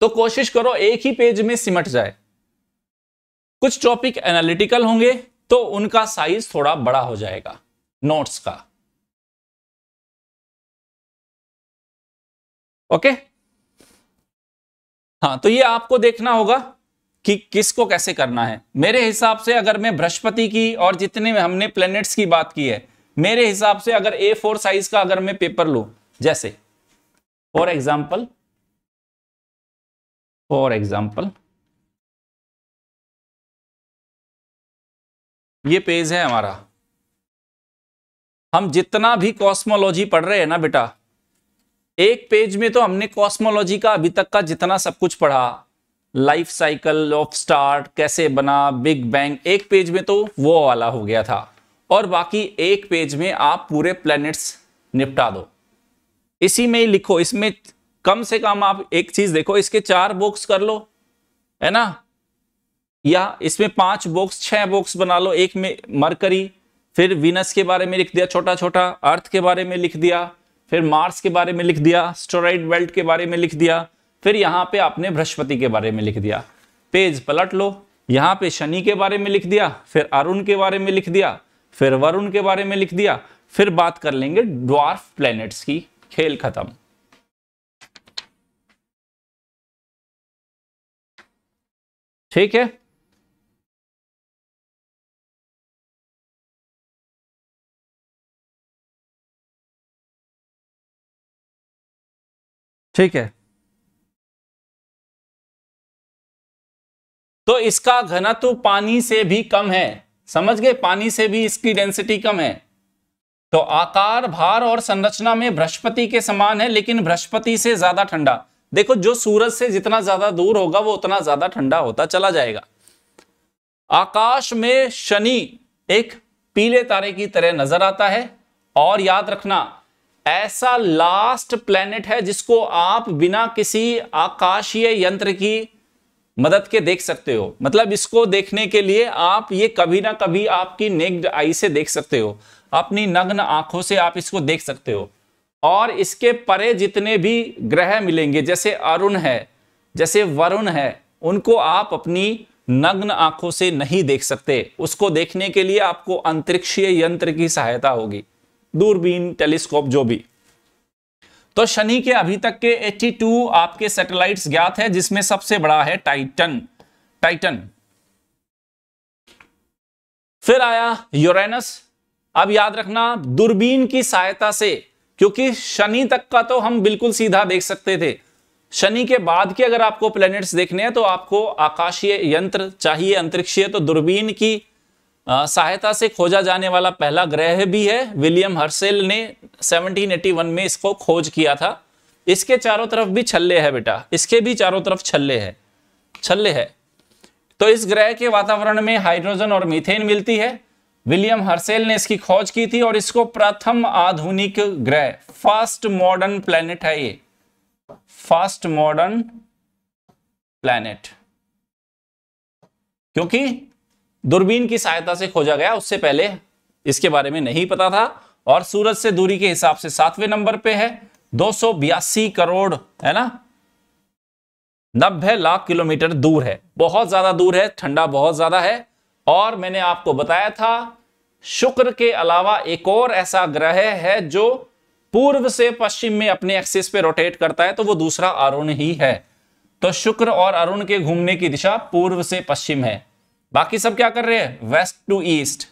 तो कोशिश करो एक ही पेज में सिमट जाए कुछ टॉपिक एनालिटिकल होंगे तो उनका साइज थोड़ा बड़ा हो जाएगा नोट्स का ओके हाँ तो ये आपको देखना होगा कि किसको कैसे करना है मेरे हिसाब से अगर मैं बृहस्पति की और जितने में हमने प्लैनेट्स की बात की है मेरे हिसाब से अगर ए फोर साइज का अगर मैं पेपर लू जैसे फॉर एग्जाम्पल फॉर एग्जाम्पल ये पेज है हमारा हम जितना भी कॉस्मोलॉजी पढ़ रहे हैं ना बेटा एक पेज में तो हमने कॉस्मोलॉजी का अभी तक का जितना सब कुछ पढ़ा लाइफ साइकिल ऑफ स्टार कैसे बना बिग बैंग एक पेज में तो वो वाला हो गया था और बाकी एक पेज में आप पूरे प्लैनेट्स निपटा दो इसी में ही लिखो इसमें कम से कम आप एक चीज देखो इसके चार बॉक्स कर लो है ना या इसमें पांच बॉक्स छह बॉक्स बना लो एक में मरकरी फिर विनस के बारे में लिख दिया छोटा छोटा अर्थ के बारे में लिख दिया फिर मार्स के बारे में लिख दिया स्टोराइड बेल्ट के बारे में लिख दिया फिर यहाँ पे आपने बृहस्पति के बारे में लिख दिया पेज पलट लो यहाँ पे शनि के बारे में लिख दिया फिर अरुण के बारे में लिख दिया फिर वरुण के बारे में लिख दिया फिर बात कर लेंगे ड्वार्फ प्लैनेट्स की खेल खत्म ठीक है ठीक है तो इसका घनत्व पानी से भी कम है समझ गए पानी से भी इसकी डेंसिटी कम है तो आकार भार और संरचना में बृहस्पति के समान है लेकिन बृहस्पति से ज्यादा ठंडा देखो जो सूरज से जितना ज्यादा दूर होगा वो उतना ज्यादा ठंडा होता चला जाएगा आकाश में शनि एक पीले तारे की तरह नजर आता है और याद रखना ऐसा लास्ट प्लेनेट है जिसको आप बिना किसी आकाशीय यंत्र की मदद के देख सकते हो मतलब इसको देखने के लिए आप ये कभी ना कभी आपकी नेक्ड आई से देख सकते हो अपनी नग्न आंखों से आप इसको देख सकते हो और इसके परे जितने भी ग्रह मिलेंगे जैसे अरुण है जैसे वरुण है उनको आप अपनी नग्न आंखों से नहीं देख सकते उसको देखने के लिए आपको अंतरिक्षीय यंत्र की सहायता होगी दूरबीन टेलीस्कोप जो भी तो शनि के अभी तक के 82 आपके सैटेलाइट्स ज्ञात है जिसमें सबसे बड़ा है टाइटन टाइटन फिर आया यूरेनस अब याद रखना दूरबीन की सहायता से क्योंकि शनि तक का तो हम बिल्कुल सीधा देख सकते थे शनि के बाद के अगर आपको प्लैनेट्स देखने हैं तो आपको आकाशीय यंत्र चाहिए अंतरिक्षीय तो दूरबीन की सहायता से खोजा जाने वाला पहला ग्रह भी है विलियम हर्सेल ने 1781 में इसको खोज किया था इसके चारों तरफ भी छल्ले है बेटा इसके भी चारों तरफ छल्ले है छल्ले है तो इस ग्रह के वातावरण में हाइड्रोजन और मीथेन मिलती है विलियम हर्सेल ने इसकी खोज की थी और इसको प्रथम आधुनिक ग्रह फास्ट मॉडर्न प्लेनेट है ये फास्ट मॉडर्न प्लेनेट क्योंकि दूरबीन की सहायता से खोजा गया उससे पहले इसके बारे में नहीं पता था और सूरज से दूरी के हिसाब से सातवें नंबर पे है दो करोड़ है ना नब्बे लाख किलोमीटर दूर है बहुत ज्यादा दूर है ठंडा बहुत ज्यादा है और मैंने आपको बताया था शुक्र के अलावा एक और ऐसा ग्रह है जो पूर्व से पश्चिम में अपने एक्सिस पे रोटेट करता है तो वो दूसरा अरुण ही है तो शुक्र और अरुण के घूमने की दिशा पूर्व से पश्चिम है बाकी सब क्या कर रहे हैं वेस्ट टू ईस्ट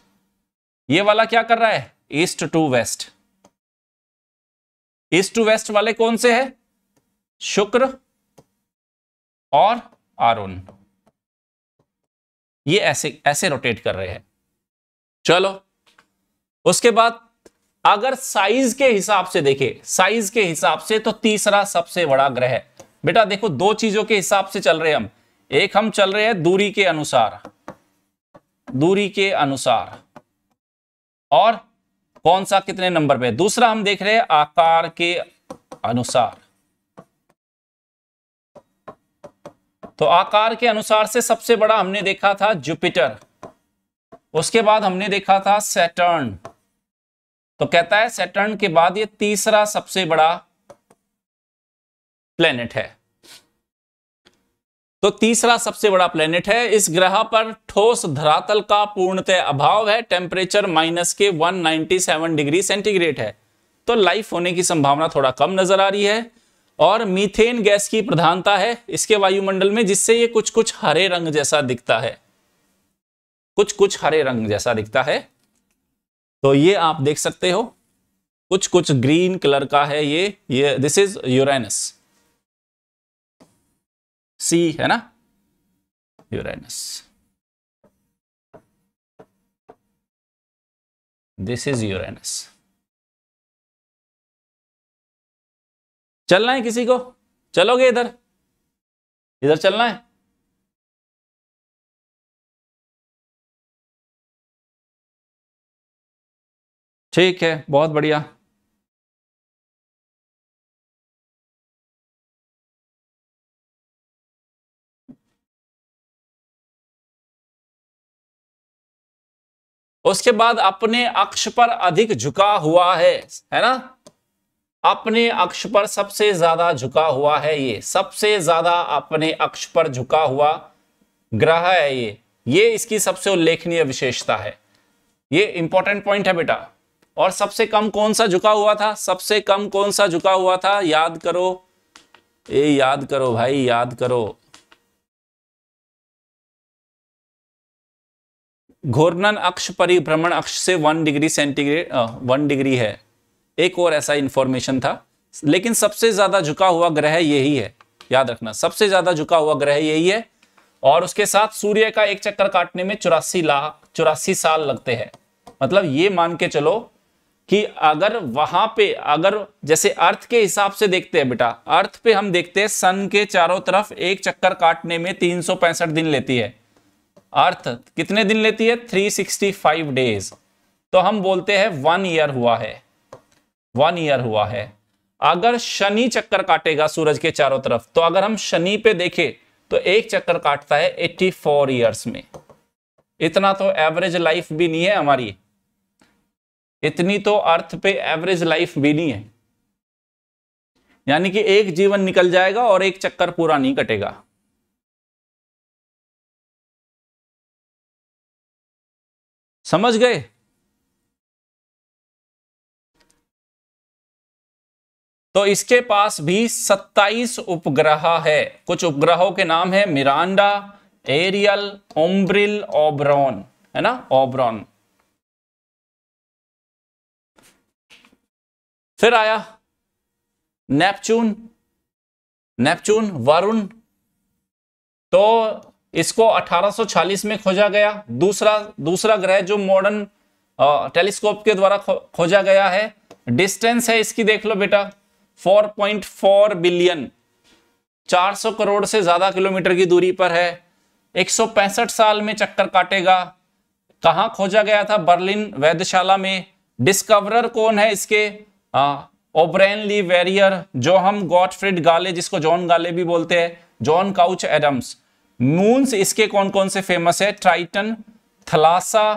ये वाला क्या कर रहा है east to west east to west वाले कौन से है शुक्र और अरुण ये ऐसे ऐसे रोटेट कर रहे हैं चलो उसके बाद अगर साइज के हिसाब से देखें साइज के हिसाब से तो तीसरा सबसे बड़ा ग्रह बेटा देखो दो चीजों के हिसाब से चल रहे हम एक हम चल रहे हैं दूरी के अनुसार दूरी के अनुसार और कौन सा कितने नंबर पे दूसरा हम देख रहे हैं आकार के अनुसार तो आकार के अनुसार से सबसे बड़ा हमने देखा था जुपिटर उसके बाद हमने देखा था सेटर्न तो कहता है सेटर्न के बाद ये तीसरा सबसे बड़ा प्लेनेट है तो तीसरा सबसे बड़ा प्लेनेट है इस ग्रह पर ठोस धरातल का पूर्णतः अभाव है टेम्परेचर माइनस के 197 डिग्री सेंटीग्रेड है तो लाइफ होने की संभावना थोड़ा कम नजर आ रही है और मीथेन गैस की प्रधानता है इसके वायुमंडल में जिससे ये कुछ कुछ हरे रंग जैसा दिखता है कुछ कुछ हरे रंग जैसा दिखता है तो ये आप देख सकते हो कुछ कुछ ग्रीन कलर का है ये ये दिस इज यूरेनस सी है ना यूरेनस दिस इज यूरेनस चलना है किसी को चलोगे इधर इधर चलना है ठीक है बहुत बढ़िया उसके बाद अपने अक्ष पर अधिक झुका हुआ है है ना अपने अक्ष पर सबसे ज्यादा झुका हुआ है ये सबसे ज्यादा अपने अक्ष पर झुका हुआ ग्रह है ये ये इसकी सबसे उल्लेखनीय विशेषता है ये इंपॉर्टेंट पॉइंट है बेटा और सबसे कम कौन सा झुका हुआ था सबसे कम कौन सा झुका हुआ था याद करो ए याद करो भाई याद करो घूर्णन अक्ष परिभ्रमण अक्ष से one degree centigrade one degree है एक और ऐसा इंफॉर्मेशन था लेकिन सबसे ज्यादा झुका हुआ ग्रह यही है याद रखना सबसे ज्यादा झुका हुआ ग्रह यही है और उसके साथ सूर्य का एक चक्कर काटने में चौरासी लाख चौरासी साल लगते हैं मतलब ये मान के चलो कि अगर वहां पे अगर जैसे अर्थ के हिसाब से देखते हैं बेटा अर्थ पे हम देखते हैं सन के चारों तरफ एक चक्कर काटने में तीन दिन लेती है अर्थ कितने दिन लेती है 365 डेज तो हम बोलते हैं वन ईयर हुआ है वन ईयर हुआ है अगर शनि चक्कर काटेगा सूरज के चारों तरफ तो अगर हम शनि पे देखें तो एक चक्कर काटता है 84 फोर ईयर्स में इतना तो एवरेज लाइफ भी नहीं है हमारी इतनी तो अर्थ पे एवरेज लाइफ भी नहीं है यानी कि एक जीवन निकल जाएगा और एक चक्कर पूरा नहीं कटेगा समझ गए तो इसके पास भी 27 उपग्रह है कुछ उपग्रहों के नाम है मिरांडा एरियल ओम्ब्रिल ओब्रॉन है ना ओब्रॉन फिर आया नेपच्यून नेपच्यून वरुण तो इसको 1840 में खोजा गया दूसरा दूसरा ग्रह जो मॉडर्न टेलीस्कोप के द्वारा खो, खोजा गया है डिस्टेंस है इसकी देख लो बेटा 4.4 बिलियन 400 करोड़ से ज्यादा किलोमीटर की दूरी पर है एक साल में चक्कर काटेगा कहा खोजा गया था बर्लिन वैधशाला में डिस्कवरर कौन है इसके ओब्रेन ली वेरियर जो हम गॉडफ्रिड गाले जिसको जॉन गाले भी बोलते हैं जॉन काउच एडम्स मून्स इसके कौन कौन से फेमस है ट्राइटन थलासा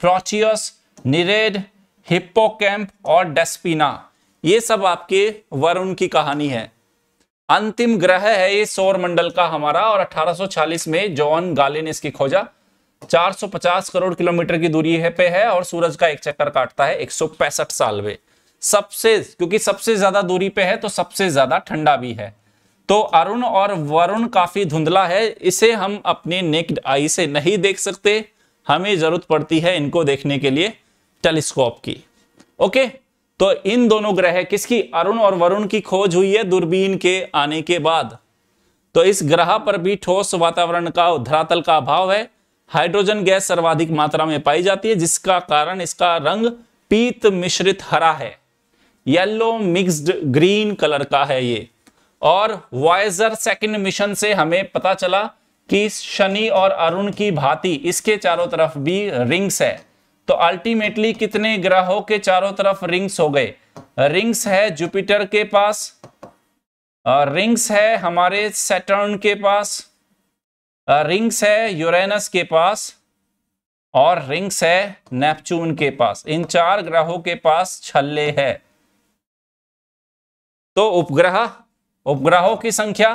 प्रोचियस निरेड हिप्पोकैम्प और डेस्पिना ये सब आपके वरुण की कहानी है अंतिम ग्रह है ये सौर मंडल का हमारा और 1840 में जॉन गाले ने इसकी खोजा 450 करोड़ किलोमीटर की दूरी है पे है और सूरज का एक चक्कर काटता है एक साल में सबसे क्योंकि सबसे ज्यादा दूरी पे है तो सबसे ज्यादा ठंडा भी है तो अरुण और वरुण काफी धुंधला है इसे हम अपने नेक्ड आई से नहीं देख सकते हमें जरूरत पड़ती है इनको देखने के लिए टेलीस्कोप की ओके तो इन दोनों ग्रह किसकी अरुण और वरुण की खोज हुई है दूरबीन के आने के बाद तो इस ग्रह पर भी ठोस वातावरण का धरातल का अभाव है हाइड्रोजन गैस सर्वाधिक मात्रा में पाई जाती है जिसका कारण इसका रंग पीत मिश्रित हरा है येलो मिक्स्ड ग्रीन कलर का है ये और वॉयजर सेकंड मिशन से हमें पता चला कि शनि और अरुण की भांति इसके चारों तरफ भी रिंग्स है तो अल्टीमेटली कितने ग्रहों के चारों तरफ रिंग्स हो गए रिंग्स है जुपिटर के पास रिंग्स है हमारे सेटर्न के पास रिंग्स है यूरेनस के पास और रिंग्स है नेपच्यून के पास इन चार ग्रहों के पास छल्ले है तो उपग्रह उपग्रहों की संख्या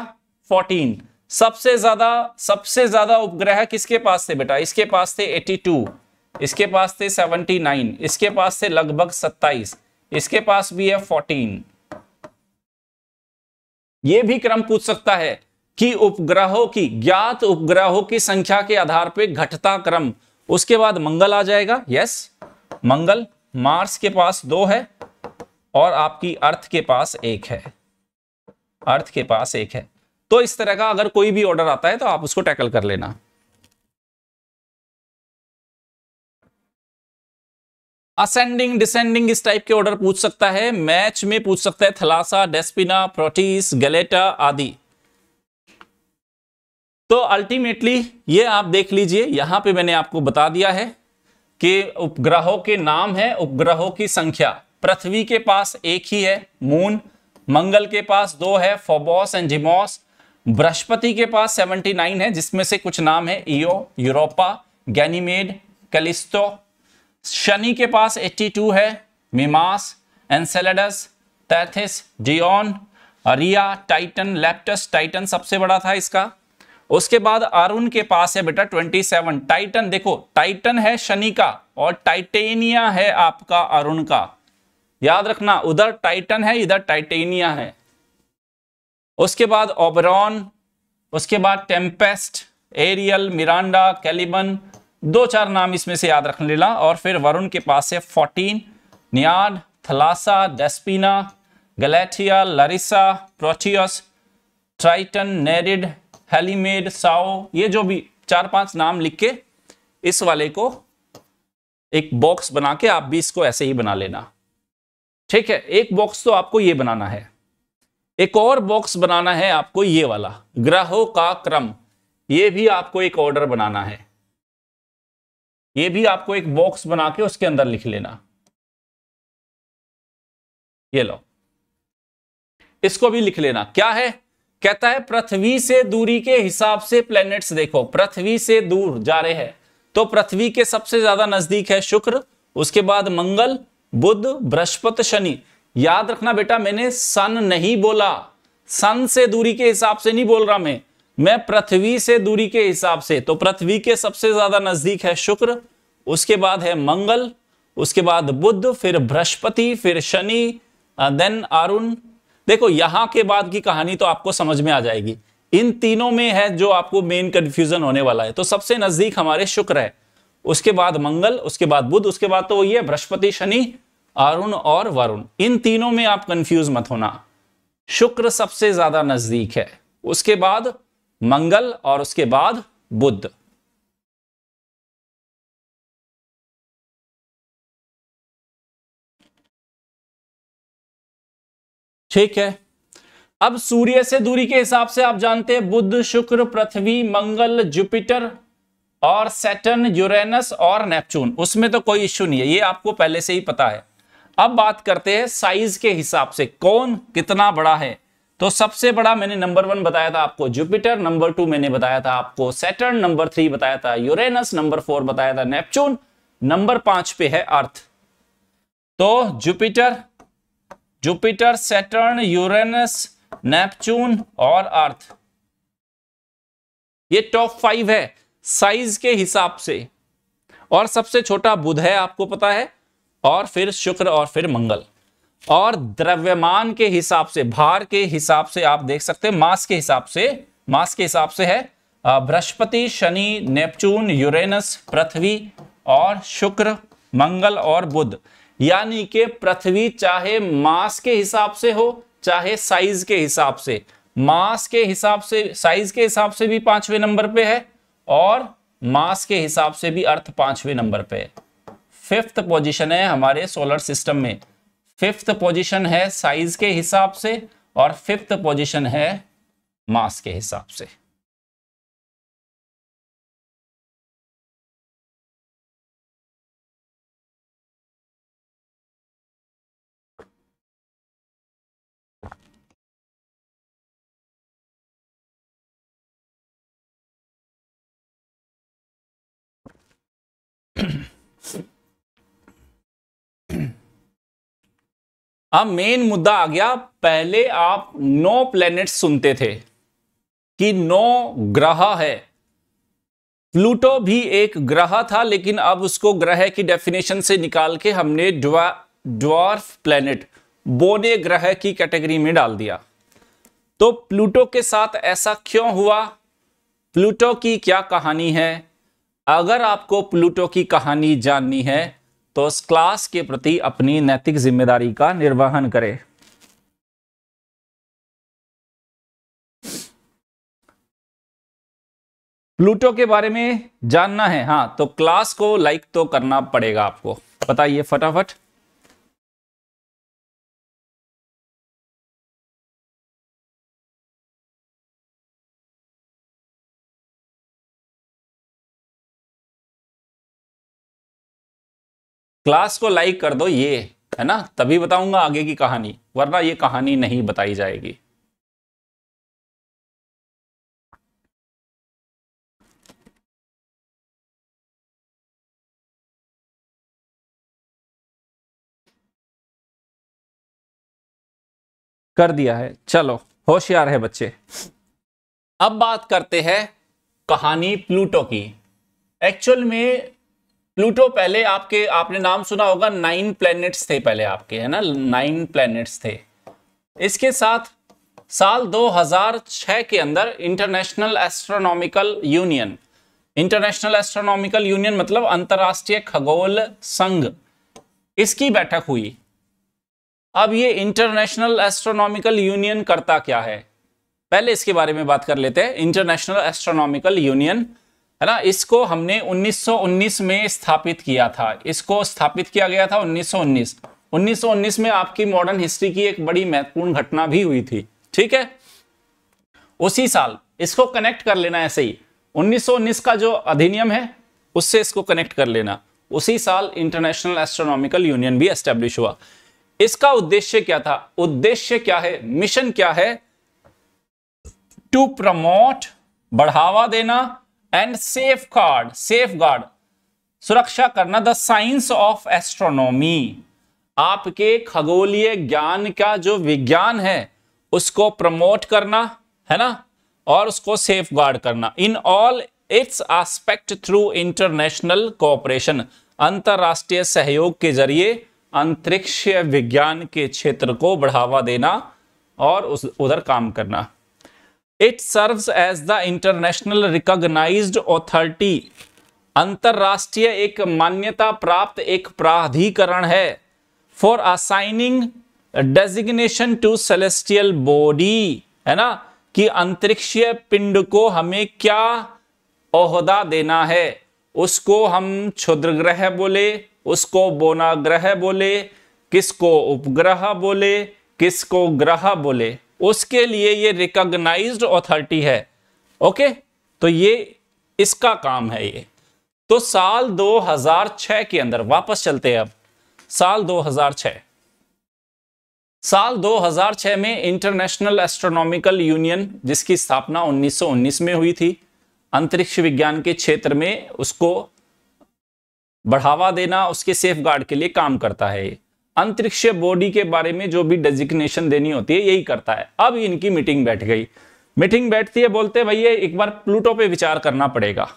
14 सबसे ज्यादा सबसे ज्यादा उपग्रह किसके पास थे बेटा इसके पास थे 82 इसके पास थे 79 इसके पास थे लगभग 27 इसके पास भी है 14 ये भी क्रम पूछ सकता है कि उपग्रहों की ज्ञात उपग्रहों की संख्या के आधार पर घटता क्रम उसके बाद मंगल आ जाएगा यस मंगल मार्स के पास दो है और आपकी अर्थ के पास एक है अर्थ के पास एक है तो इस तरह का अगर कोई भी ऑर्डर आता है तो आप उसको टैकल कर लेना असेंडिंग डिसेंडिंग इस टाइप के ऑर्डर पूछ सकता है मैच में पूछ सकता है थलासा डेस्पिना प्रोटीस गलेटा आदि तो अल्टीमेटली ये आप देख लीजिए यहां पे मैंने आपको बता दिया है कि उपग्रहों के नाम है उपग्रहों की संख्या पृथ्वी के पास एक ही है मून मंगल के पास दो है फोबॉस एंड जिमोस बृहस्पति के पास 79 है जिसमें से कुछ नाम है इो यूरोपा गैनीमेड कैलिस्टो शनि के पास 82 है Mimas Enceladus Tethys Dione Rhea Titan Iapetus Titan सबसे बड़ा था इसका उसके बाद अरुण के पास है बेटा 27 टाइटन देखो टाइटन है शनि का और टाइटेनिया है आपका अरुण का याद रखना उधर टाइटन है इधर टाइटेनिया है उसके बाद ओबरॉन उसके बाद टेम्पेस्ट एरियल मिरांडा कैलिबन दो चार नाम इसमें से याद रख लेना और फिर वरुण के पास से fourteen Naiad Thalassa Despina Galatea Larissa Proteus Triton Nereid Halimede Sao ये जो भी चार पांच नाम लिख के इस वाले को एक बॉक्स बना के आप भी इसको ऐसे ही बना लेना ठीक है एक बॉक्स तो आपको ये बनाना है एक और बॉक्स बनाना है आपको ये वाला ग्रहों का क्रम ये भी आपको एक ऑर्डर बनाना है ये भी आपको एक बॉक्स बना के उसके अंदर लिख लेना ये लो इसको भी लिख लेना क्या है कहता है पृथ्वी से दूरी के हिसाब से प्लैनेट्स देखो पृथ्वी से दूर जा रहे हैं तो पृथ्वी के सबसे ज्यादा नजदीक है शुक्र उसके बाद मंगल बुध बृहस्पति शनि याद रखना बेटा मैंने सन नहीं बोला सन से दूरी के हिसाब से नहीं बोल रहा मैं मैं पृथ्वी से दूरी के हिसाब से तो पृथ्वी के सबसे ज्यादा नजदीक है शुक्र उसके बाद है मंगल उसके बाद बुद्ध फिर बृहस्पति फिर शनि देन अरुण देखो यहां के बाद की कहानी तो आपको समझ में आ जाएगी इन तीनों में है जो आपको मेन कंफ्यूजन होने वाला है तो सबसे नजदीक हमारे शुक्र है उसके बाद मंगल उसके बाद बुद्ध उसके बाद तो वही है बृहस्पति शनि अरुण और वरुण इन तीनों में आप कंफ्यूज मत होना शुक्र सबसे ज्यादा नजदीक है उसके बाद मंगल और उसके बाद बुद्ध ठीक है अब सूर्य से दूरी के हिसाब से आप जानते हैं बुद्ध शुक्र पृथ्वी मंगल जुपिटर और सेटन यूरेनस और नेपच्यून उसमें तो कोई इश्यू नहीं है ये आपको पहले से ही पता है अब बात करते हैं साइज के हिसाब से कौन कितना बड़ा है तो सबसे बड़ा मैंने नंबर वन बताया था आपको जुपिटर नंबर टू मैंने बताया था आपको सेटर्न नंबर थ्री बताया था यूरेनस नंबर फोर बताया था नेपच्यून नंबर पांच पे है अर्थ तो Jupiter Jupiter Saturn Uranus Neptune और अर्थ ये टॉप फाइव है साइज के हिसाब से और सबसे छोटा बुध है आपको पता है और फिर शुक्र और फिर मंगल और द्रव्यमान के हिसाब से भार के हिसाब से आप देख सकते हैं मास के हिसाब से मास के हिसाब से है बृहस्पति शनि नेपचून यूरेनस पृथ्वी और शुक्र मंगल और बुध यानी कि पृथ्वी चाहे मास के हिसाब से हो चाहे साइज के हिसाब से मास के हिसाब से साइज के हिसाब से भी पांचवें नंबर पे है और मास के हिसाब से भी अर्थ पांचवें नंबर पे है फिफ्थ पोजिशन है हमारे सोलर सिस्टम में फिफ्थ पोजीशन है साइज के हिसाब से और फिफ्थ पोजीशन है मास के हिसाब से अब मेन मुद्दा आ गया पहले आप नौ प्लैनेट्स सुनते थे कि नौ ग्रह है प्लूटो भी एक ग्रह था लेकिन अब उसको ग्रह की डेफिनेशन से निकाल के हमने ड्वार्फ प्लैनेट बोने ग्रह की कैटेगरी में डाल दिया तो प्लूटो के साथ ऐसा क्यों हुआ प्लूटो की क्या कहानी है अगर आपको प्लूटो की कहानी जाननी है तो उस क्लास के प्रति अपनी नैतिक जिम्मेदारी का निर्वहन करे प्लूटो के बारे में जानना है हाँ तो क्लास को लाइक तो करना पड़ेगा आपको बताइए फटाफट क्लास को लाइक कर दो ये है ना तभी बताऊंगा आगे की कहानी वरना ये कहानी नहीं बताई जाएगी कर दिया है चलो होशियार है बच्चे अब बात करते हैं कहानी प्लूटो की एक्चुअल में प्लूटो पहले आपके आपने नाम सुना होगा नाइन प्लैनेट्स थे पहले आपके है ना नाइन प्लैनेट्स थे इसके साथ साल 2006 के अंदर International Astronomical Union International Astronomical Union मतलब अंतर्राष्ट्रीय खगोल संघ इसकी बैठक हुई अब ये इंटरनेशनल एस्ट्रोनॉमिकल यूनियन करता क्या है पहले इसके बारे में बात कर लेते हैं इंटरनेशनल एस्ट्रोनॉमिकल यूनियन है ना इसको हमने 1919 में स्थापित किया था इसको स्थापित किया गया था 1919 1919 में आपकी मॉडर्न हिस्ट्री की एक बड़ी महत्वपूर्ण घटना भी हुई थी ठीक है उसी साल इसको कनेक्ट कर लेना ऐसे ही 1919 का जो अधिनियम है उससे इसको कनेक्ट कर लेना उसी साल इंटरनेशनल एस्ट्रोनॉमिकल यूनियन भी एस्टेब्लिश हुआ इसका उद्देश्य क्या था उद्देश्य क्या है मिशन क्या है टू प्रमोट बढ़ावा देना and safeguard safeguard सुरक्षा करना द साइंस ऑफ एस्ट्रोनॉमी आपके खगोलीय ज्ञान का जो विज्ञान है उसको प्रमोट करना है ना और उसको सेफ गार्ड करना in all its aspect through international cooperation अंतर्राष्ट्रीय सहयोग के जरिए अंतरिक्ष विज्ञान के क्षेत्र को बढ़ावा देना और उस उधर काम करना it serves as the international recognized authority अंतर्राष्ट्रीय एक मान्यता प्राप्त एक प्राधिकरण है for assigning designation to celestial body है ना कि अंतरिक्षीय पिंड को हमें क्या ओहदा देना है उसको हम क्षुद्र ग्रह बोले उसको बोना ग्रह बोले किसको उपग्रह बोले किसको ग्रह बोले उसके लिए ये रिकॉग्नाइज अथॉरिटी है ओके तो ये इसका काम है ये तो साल 2006 के अंदर वापस चलते हैं अब साल 2006 साल 2006 में इंटरनेशनल एस्ट्रोनॉमिकल यूनियन जिसकी स्थापना 1919 में हुई थी अंतरिक्ष विज्ञान के क्षेत्र में उसको बढ़ावा देना उसके सेफ गार्ड के लिए काम करता है अंतरिक्ष बॉडी के बारे में जो भी डेजिग्नेशन देनी होती है यही करता है अब इनकी मीटिंग बैठ गई मीटिंग बैठती है बोलते भैया एक बार प्लूटो पे विचार करना पड़ेगा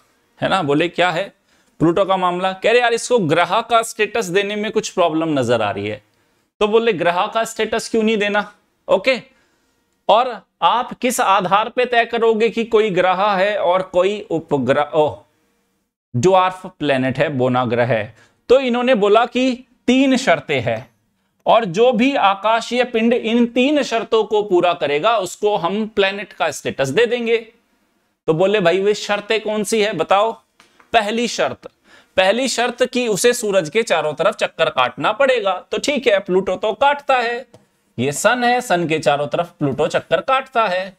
है ना बोले क्या है प्लूटो का मामला कह रहे यार इसको ग्रह का स्टेटस देने में कुछ प्रॉब्लम नजर आ रही है तो बोले ग्रह का स्टेटस क्यों नहीं देना ओके और आप किस आधार पे तय करोगे कि कोई ग्रह है और कोई उपग्रह ओह ड्वार्फ प्लेनेट है बोना ग्रह है तो इन्होंने बोला कि तीन शर्तें हैं और जो भी आकाशीय पिंड इन तीन शर्तों को पूरा करेगा उसको हम प्लेनेट का स्टेटस दे देंगे तो बोले भाई वे शर्तें कौन सी है बताओ पहली शर्त पहली शर्त कि उसे सूरज के चारों तरफ चक्कर काटना पड़ेगा तो ठीक है प्लूटो तो काटता है ये सन है सन के चारों तरफ प्लूटो चक्कर काटता है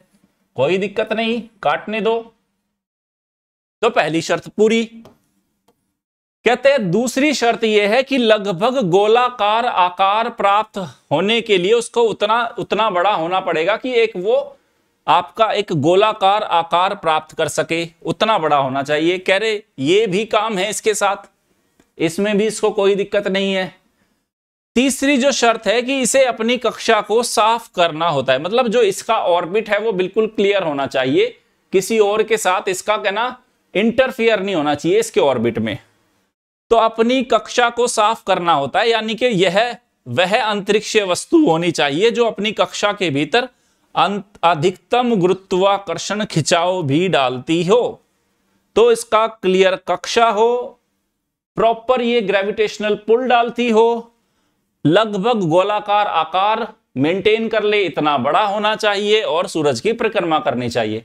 कोई दिक्कत नहीं काटने दो तो पहली शर्त पूरी कहते हैं दूसरी शर्त यह है कि लगभग गोलाकार आकार प्राप्त होने के लिए उसको उतना उतना बड़ा होना पड़ेगा कि एक वो आपका एक गोलाकार आकार प्राप्त कर सके उतना बड़ा होना चाहिए कह रहे ये भी काम है इसके साथ इसमें भी इसको कोई दिक्कत नहीं है तीसरी जो शर्त है कि इसे अपनी कक्षा को साफ करना होता है मतलब जो इसका ऑर्बिट है वो बिल्कुल क्लियर होना चाहिए किसी और के साथ इसका कहना इंटरफियर नहीं होना चाहिए इसके ऑर्बिट में तो अपनी कक्षा को साफ करना होता है यानी कि यह वह अंतरिक्ष वस्तु होनी चाहिए जो अपनी कक्षा के भीतर अधिकतम गुरुत्वाकर्षण खिंचाव भी डालती हो तो इसका क्लियर कक्षा हो प्रॉपर ये ग्रेविटेशनल पुल डालती हो लगभग गोलाकार आकार मेंटेन कर ले इतना बड़ा होना चाहिए और सूरज की परिक्रमा करनी चाहिए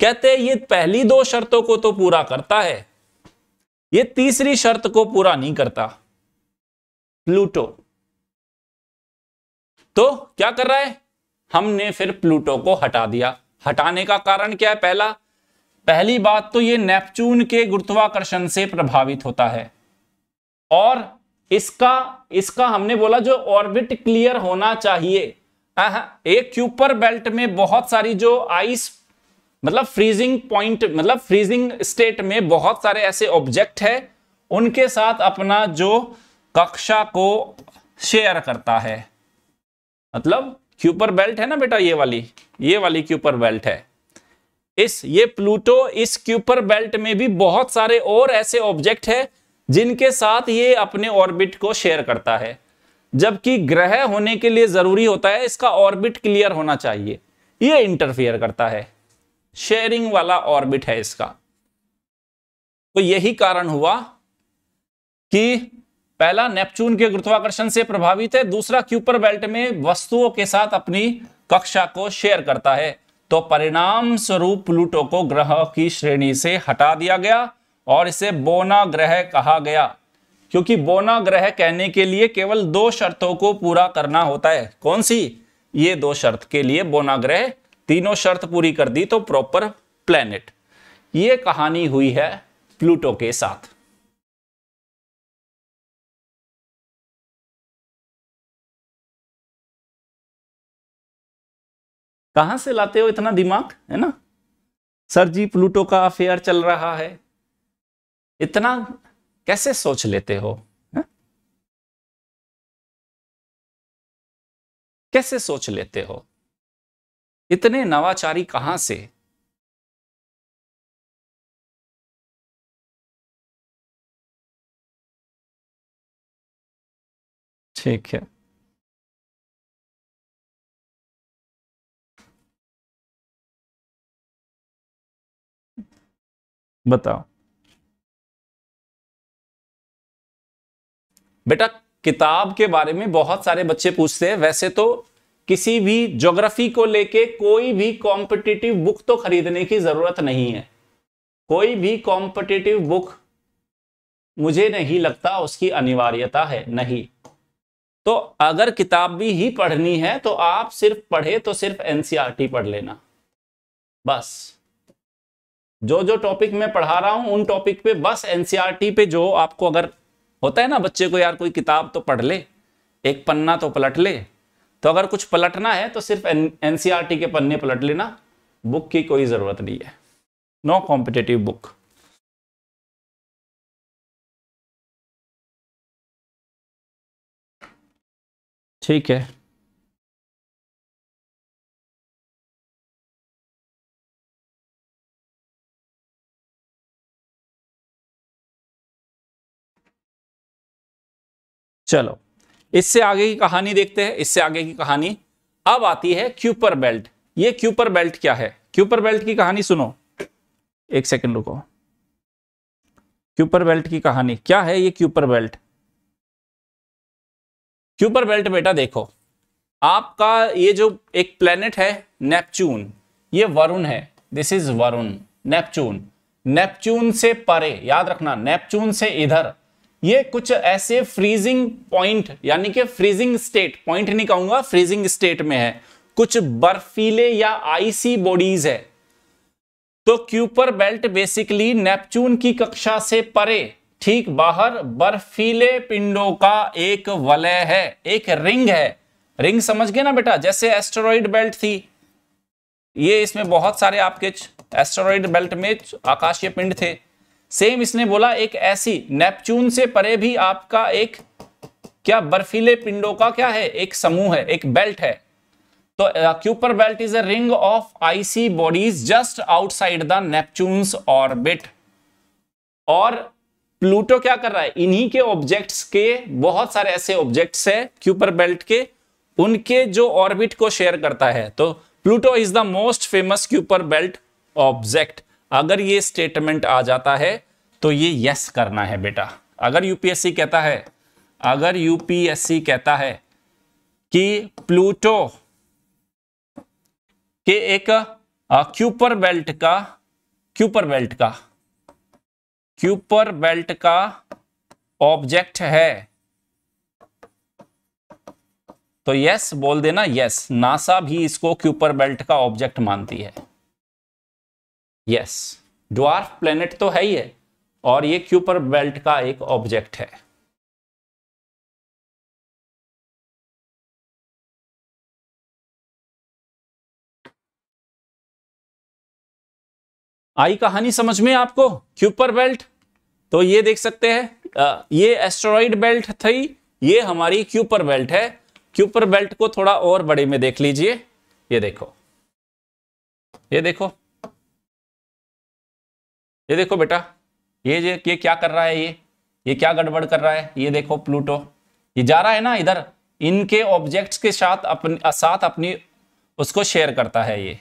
कहते हैं ये पहली दो शर्तों को तो पूरा करता है ये तीसरी शर्त को पूरा नहीं करता प्लूटो तो क्या कर रहा है हमने फिर प्लूटो को हटा दिया हटाने का कारण क्या है पहला पहली बात तो ये नेपच्यून के गुरुत्वाकर्षण से प्रभावित होता है और इसका इसका हमने बोला जो ऑर्बिट क्लियर होना चाहिए एक क्यूपर बेल्ट में बहुत सारी जो आइस मतलब फ्रीजिंग पॉइंट मतलब फ्रीजिंग स्टेट में बहुत सारे ऐसे ऑब्जेक्ट है उनके साथ अपना जो कक्षा को शेयर करता है मतलब क्यूपर बेल्ट है ना बेटा ये वाली ये वाली क्यूपर बेल्ट है इस ये प्लूटो इस क्यूपर बेल्ट में भी बहुत सारे और ऐसे ऑब्जेक्ट है जिनके साथ ये अपने ऑर्बिट को शेयर करता है जबकि ग्रह होने के लिए जरूरी होता है इसका ऑर्बिट क्लियर होना चाहिए ये इंटरफियर करता है शेयरिंग वाला ऑर्बिट है इसका तो यही कारण हुआ कि पहला नेपच्यून के गुरुत्वाकर्षण से प्रभावित है दूसरा क्यूपर बेल्ट में वस्तुओं के साथ अपनी कक्षा को शेयर करता है तो परिणाम स्वरूप प्लूटो को ग्रह की श्रेणी से हटा दिया गया और इसे बोना ग्रह कहा गया क्योंकि बोना ग्रह कहने के लिए केवल दो शर्तों को पूरा करना होता है कौन सी ये दो शर्त के लिए बोना ग्रह तीनों शर्त पूरी कर दी तो प्रॉपर प्लेनेट ये कहानी हुई है प्लूटो के साथ कहां से लाते हो इतना दिमाग है ना सर जी प्लूटो का अफेयर चल रहा है इतना कैसे सोच लेते हो है? कैसे सोच लेते हो इतने नवाचारी कहां से ठीक है बताओ बेटा किताब के बारे में बहुत सारे बच्चे पूछते हैं वैसे तो किसी भी ज्योग्राफी को लेके कोई भी कॉम्पिटिटिव बुक तो खरीदने की जरूरत नहीं है कोई भी कॉम्पिटिटिव बुक मुझे नहीं लगता उसकी अनिवार्यता है नहीं तो अगर किताब भी ही पढ़नी है तो आप सिर्फ पढ़े तो सिर्फ एनसीईआरटी e पढ़ लेना बस जो जो टॉपिक मैं पढ़ा रहा हूं उन टॉपिक पे बस एनसीईआरटी e पे जो आपको अगर होता है ना बच्चे को यार कोई किताब तो पढ़ ले एक पन्ना तो पलट ले तो अगर कुछ पलटना है तो सिर्फ एनसीईआरटी e के पन्ने पलट लेना बुक की कोई ज़रूरत नहीं है नो कॉम्पिटेटिव बुक ठीक है चलो इससे आगे की कहानी देखते हैं इससे आगे की कहानी अब आती है क्यूपर बेल्ट ये क्यूपर बेल्ट क्या है क्यूपर बेल्ट की कहानी सुनो एक सेकंड रुको क्यूपर बेल्ट की कहानी क्या है ये क्यूपर बेल्ट क्यूपर बेल्ट बेटा देखो आपका ये जो एक प्लेनेट है नेपच्यून ये वरुण है this is Varun Neptune Neptune से परे याद रखना नेपच्यून से इधर ये कुछ ऐसे फ्रीजिंग पॉइंट यानी कि फ्रीजिंग स्टेट पॉइंट नहीं कहूंगा फ्रीजिंग स्टेट में है कुछ बर्फीले या आईसी बॉडीज है तो क्यूपर बेल्ट बेसिकली नेपच्यून की कक्षा से परे ठीक बाहर बर्फीले पिंडों का एक वलय है एक रिंग है रिंग समझ गए ना बेटा जैसे एस्टेरॉइड बेल्ट थी ये इसमें बहुत सारे आपके एस्टेरॉइड बेल्ट में आकाशीय पिंड थे सेम इसने बोला एक ऐसी नेपच्यून से परे भी आपका एक क्या बर्फीले पिंडों का क्या है एक समूह है एक बेल्ट है तो Kuiper belt is a ring of icy bodies just outside the Neptune's orbit और प्लूटो क्या कर रहा है इन्हीं के ऑब्जेक्ट्स के बहुत सारे ऐसे ऑब्जेक्ट्स है क्यूपर बेल्ट के उनके जो ऑर्बिट को शेयर करता है तो Pluto is the most famous Kuiper belt object अगर ये स्टेटमेंट आ जाता है तो ये यस करना है बेटा अगर यूपीएससी कहता है अगर यूपीएससी कहता है कि प्लूटो के एक क्यूपर बेल्ट का क्यूपर बेल्ट का क्यूपर बेल्ट का ऑब्जेक्ट है तो यस बोल देना यस नासा भी इसको क्यूपर बेल्ट का ऑब्जेक्ट मानती है यस ड्वार्फ प्लेनेट तो है ही है और ये क्यूपर बेल्ट का एक ऑब्जेक्ट है आई कहानी समझ में आपको क्यूपर बेल्ट तो ये देख सकते हैं ये एस्ट्रॉइड बेल्ट थी ये हमारी क्यूपर बेल्ट है क्यूपर बेल्ट को थोड़ा और बड़े में देख लीजिए ये देखो ये देखो ये देखो बेटा ये ये ये क्या कर रहा है ये ये क्या गड़बड़ कर रहा है ये देखो प्लूटो ये जा रहा है ना इधर इनके ऑब्जेक्ट्स के साथ अपने साथ अपनी उसको शेयर करता है ये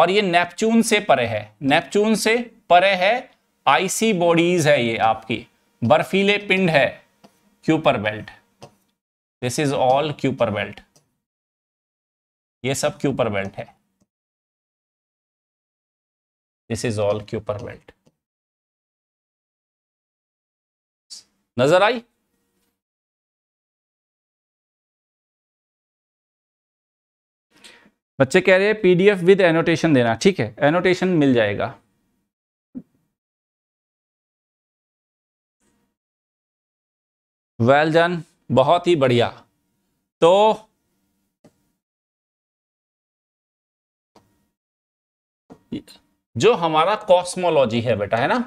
और ये नेपच्यून से परे है नेपच्यून से परे है आईसी बॉडीज है ये आपकी बर्फीले पिंड है Kuiper belt this is all Kuiper belt ये सब क्यूपर बेल्ट है this is all Kuiper belt नजर आई बच्चे कह रहे हैं पीडीएफ विद एनोटेशन देना ठीक है एनोटेशन मिल जाएगा वेल well डन बहुत ही बढ़िया तो yeah. जो हमारा कॉस्मोलॉजी है बेटा है ना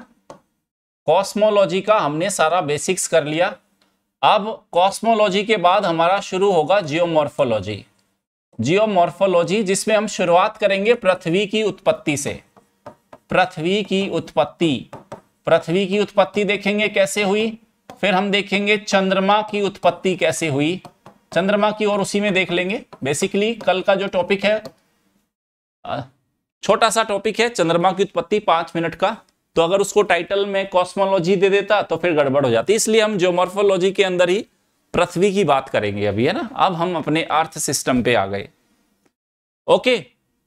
कॉस्मोलॉजी का हमने सारा बेसिक्स कर लिया अब कॉस्मोलॉजी के बाद हमारा शुरू होगा जियोमॉर्फोलॉजी जियोमॉर्फोलॉजी जिसमें हम शुरुआत करेंगे पृथ्वी की उत्पत्ति से पृथ्वी की उत्पत्ति पृथ्वी की उत्पत्ति देखेंगे कैसे हुई फिर हम देखेंगे चंद्रमा की उत्पत्ति कैसे हुई चंद्रमा की और उसी में देख लेंगे बेसिकली कल का जो टॉपिक है छोटा सा टॉपिक है चंद्रमा की उत्पत्ति पांच मिनट का तो अगर उसको टाइटल में कॉस्मोलॉजी दे देता तो फिर गड़बड़ हो जाती इसलिए हम जोमोर्फोलॉजी के अंदर ही पृथ्वी की बात करेंगे अभी है ना अब हम अपने अर्थ सिस्टम पे आ गए ओके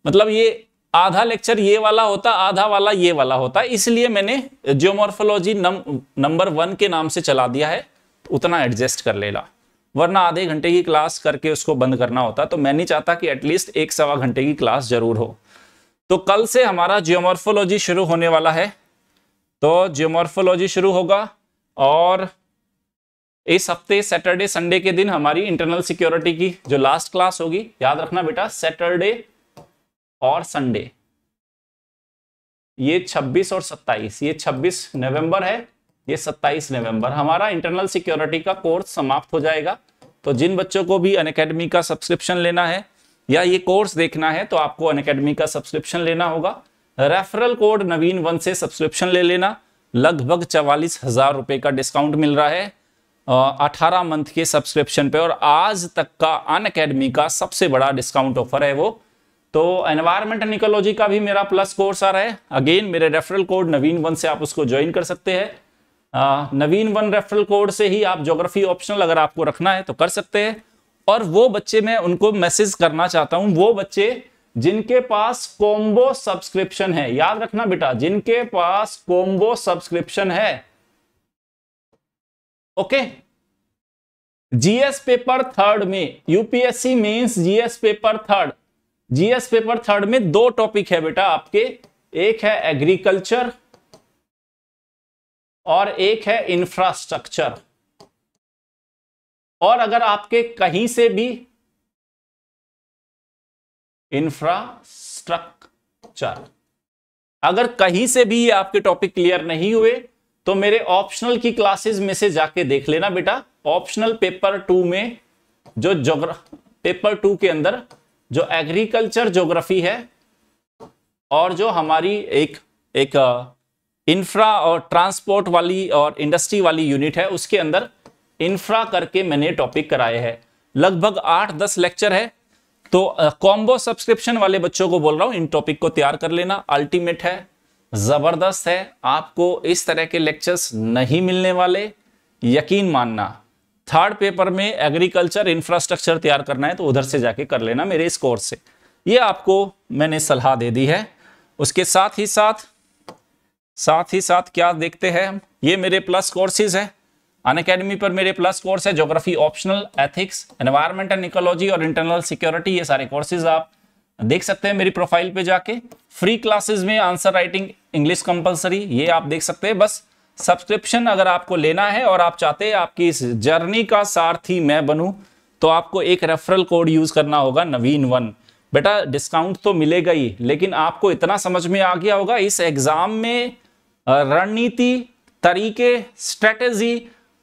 मतलब ये आधा लेक्चर ये वाला होता आधा वाला ये वाला होता इसलिए मैंने जियोमोर्फोलॉजी नंबर वन के नाम से चला दिया है तो उतना एडजस्ट कर लेना वरना आधे घंटे की क्लास करके उसको बंद करना होता तो मैं नहीं चाहता कि एटलीस्ट एक सवा घंटे की क्लास जरूर हो तो कल से हमारा जियोमॉर्फोलॉजी शुरू होने वाला है तो जियोमॉर्फोलॉजी शुरू होगा और इस हफ्ते सैटरडे संडे के दिन हमारी इंटरनल सिक्योरिटी की जो लास्ट क्लास होगी याद रखना बेटा सैटरडे और संडे ये 26 और 27 ये 26 नवंबर है ये 27 नवंबर हमारा इंटरनल सिक्योरिटी का कोर्स समाप्त हो जाएगा तो जिन बच्चों को भी अन का सब्सक्रिप्शन लेना है या ये कोर्स देखना है तो आपको अन का सब्सक्रिप्शन लेना होगा रेफरल कोड नवीन वन से सब्सक्रिप्शन ले लेना लगभग चवालीस हजार रुपये का डिस्काउंट मिल रहा है अठारह मंथ के सब्सक्रिप्शन पे और आज तक का अन अकेडमी का सबसे बड़ा डिस्काउंट ऑफर है वो तो एंड निकोलॉजी का भी मेरा प्लस कोर्स आ रहा है अगेन मेरे रेफरल कोड नवीन वन से आप उसको ज्वाइन कर सकते हैं नवीन वन रेफरल कोड से ही आप ज्योग्राफी ऑप्शनल अगर आपको रखना है तो कर सकते हैं और वो बच्चे मैं उनको मैसेज करना चाहता हूं वो बच्चे जिनके पास कॉम्बो सब्सक्रिप्शन है याद रखना बेटा जिनके पास कॉम्बो सब्सक्रिप्शन है ओके जीएस पेपर थर्ड में UPSC mains GS paper third GS paper third में दो टॉपिक है बेटा आपके एक है एग्रीकल्चर और एक है इंफ्रास्ट्रक्चर और अगर आपके कहीं से भी इंफ्रास्ट्रक्चर अगर कहीं से भी ये आपके टॉपिक क्लियर नहीं हुए तो मेरे ऑप्शनल की क्लासेस में से जाके देख लेना बेटा ऑप्शनल पेपर टू में जो जोग्रा पेपर टू के अंदर जो एग्रीकल्चर ज्योग्राफी है और जो हमारी एक एक इंफ्रा और ट्रांसपोर्ट वाली और इंडस्ट्री वाली यूनिट है उसके अंदर इंफ्रा करके मैंने टॉपिक कराए हैं लगभग आठ दस लेक्चर है तो कॉम्बो सब्सक्रिप्शन वाले बच्चों को बोल रहा हूं इन टॉपिक को तैयार कर लेना अल्टीमेट है जबरदस्त है आपको इस तरह के लेक्चर्स नहीं मिलने वाले यकीन मानना थर्ड पेपर में एग्रीकल्चर इंफ्रास्ट्रक्चर तैयार करना है तो उधर से जाके कर लेना मेरे इस कोर्स से ये आपको मैंने सलाह दे दी है उसके साथ ही साथ साथ ही साथ क्या देखते हैं हम ये मेरे प्लस कोर्सेज हैं अन अकेडमी पर मेरे प्लस कोर्स है geography optional ethics environment and ecology और इंटरनल सिक्योरिटी ये सारे कोर्सेज आप देख सकते हैं मेरी प्रोफाइल पे जाके फ्री क्लासेस में आंसर राइटिंग इंग्लिश कंपलसरी ये आप देख सकते हैं बस सब्सक्रिप्शन अगर आपको लेना है और आप चाहते हैं आपकी इस जर्नी का सारथी मैं बनूं तो आपको एक रेफरल कोड यूज करना होगा नवीन वन बेटा डिस्काउंट तो मिलेगा ही लेकिन आपको इतना समझ में आ गया होगा इस एग्जाम में रणनीति तरीके स्ट्रेटेजी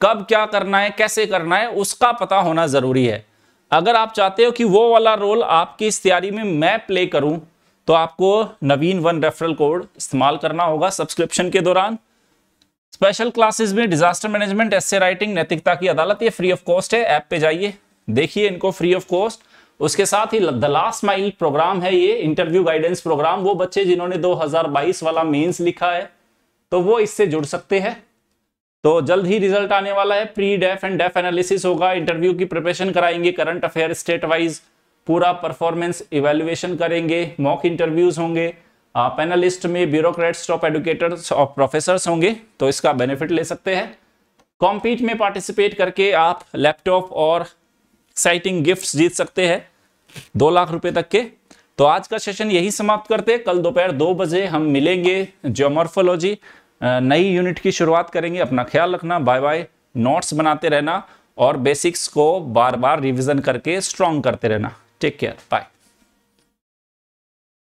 कब क्या करना है कैसे करना है उसका पता होना ज़रूरी है अगर आप चाहते हो कि वो वाला रोल आपकी इस तैयारी में मैं प्ले करूं तो आपको नवीन वन रेफरल कोड इस्तेमाल करना होगा सब्सक्रिप्शन के दौरान स्पेशल क्लासेस में डिजास्टर मैनेजमेंट एसए राइटिंग नैतिकता की अदालत ये फ्री ऑफ कॉस्ट है ऐप पे जाइए देखिए इनको फ्री ऑफ कॉस्ट उसके साथ ही द लास्ट माइल प्रोग्राम है ये इंटरव्यू गाइडेंस प्रोग्राम वो बच्चे जिन्होंने दो वाला मेंस लिखा है तो वो इससे जुड़ सकते हैं तो जल्द ही रिजल्ट आने वाला है pre DAF and DAF analysis होगा इंटरव्यू की प्रिपरेशन कराएंगे करंट अफेयर स्टेट वाइज पूरा परफॉर्मेंस इवेल्युएशन करेंगे मॉक इंटरव्यूज होंगे पैनलिस्ट में ब्यूरोक्रेट्स टॉप एडुकेटर्स और प्रोफेसर्स होंगे तो इसका बेनिफिट ले सकते हैं कॉम्पीट में पार्टिसिपेट करके आप लैपटॉप और एक्साइटिंग गिफ्ट्स जीत सकते हैं दो लाख रुपए तक के तो आज का सेशन यही समाप्त करते हैं कल दोपहर दो बजे हम मिलेंगे ज्योमॉर्फोलॉजी नई यूनिट की शुरुआत करेंगे अपना ख्याल रखना बाय बाय नोट्स बनाते रहना और बेसिक्स को बार बार रिविजन करके स्ट्रॉन्ग करते रहना टेक केयर बाय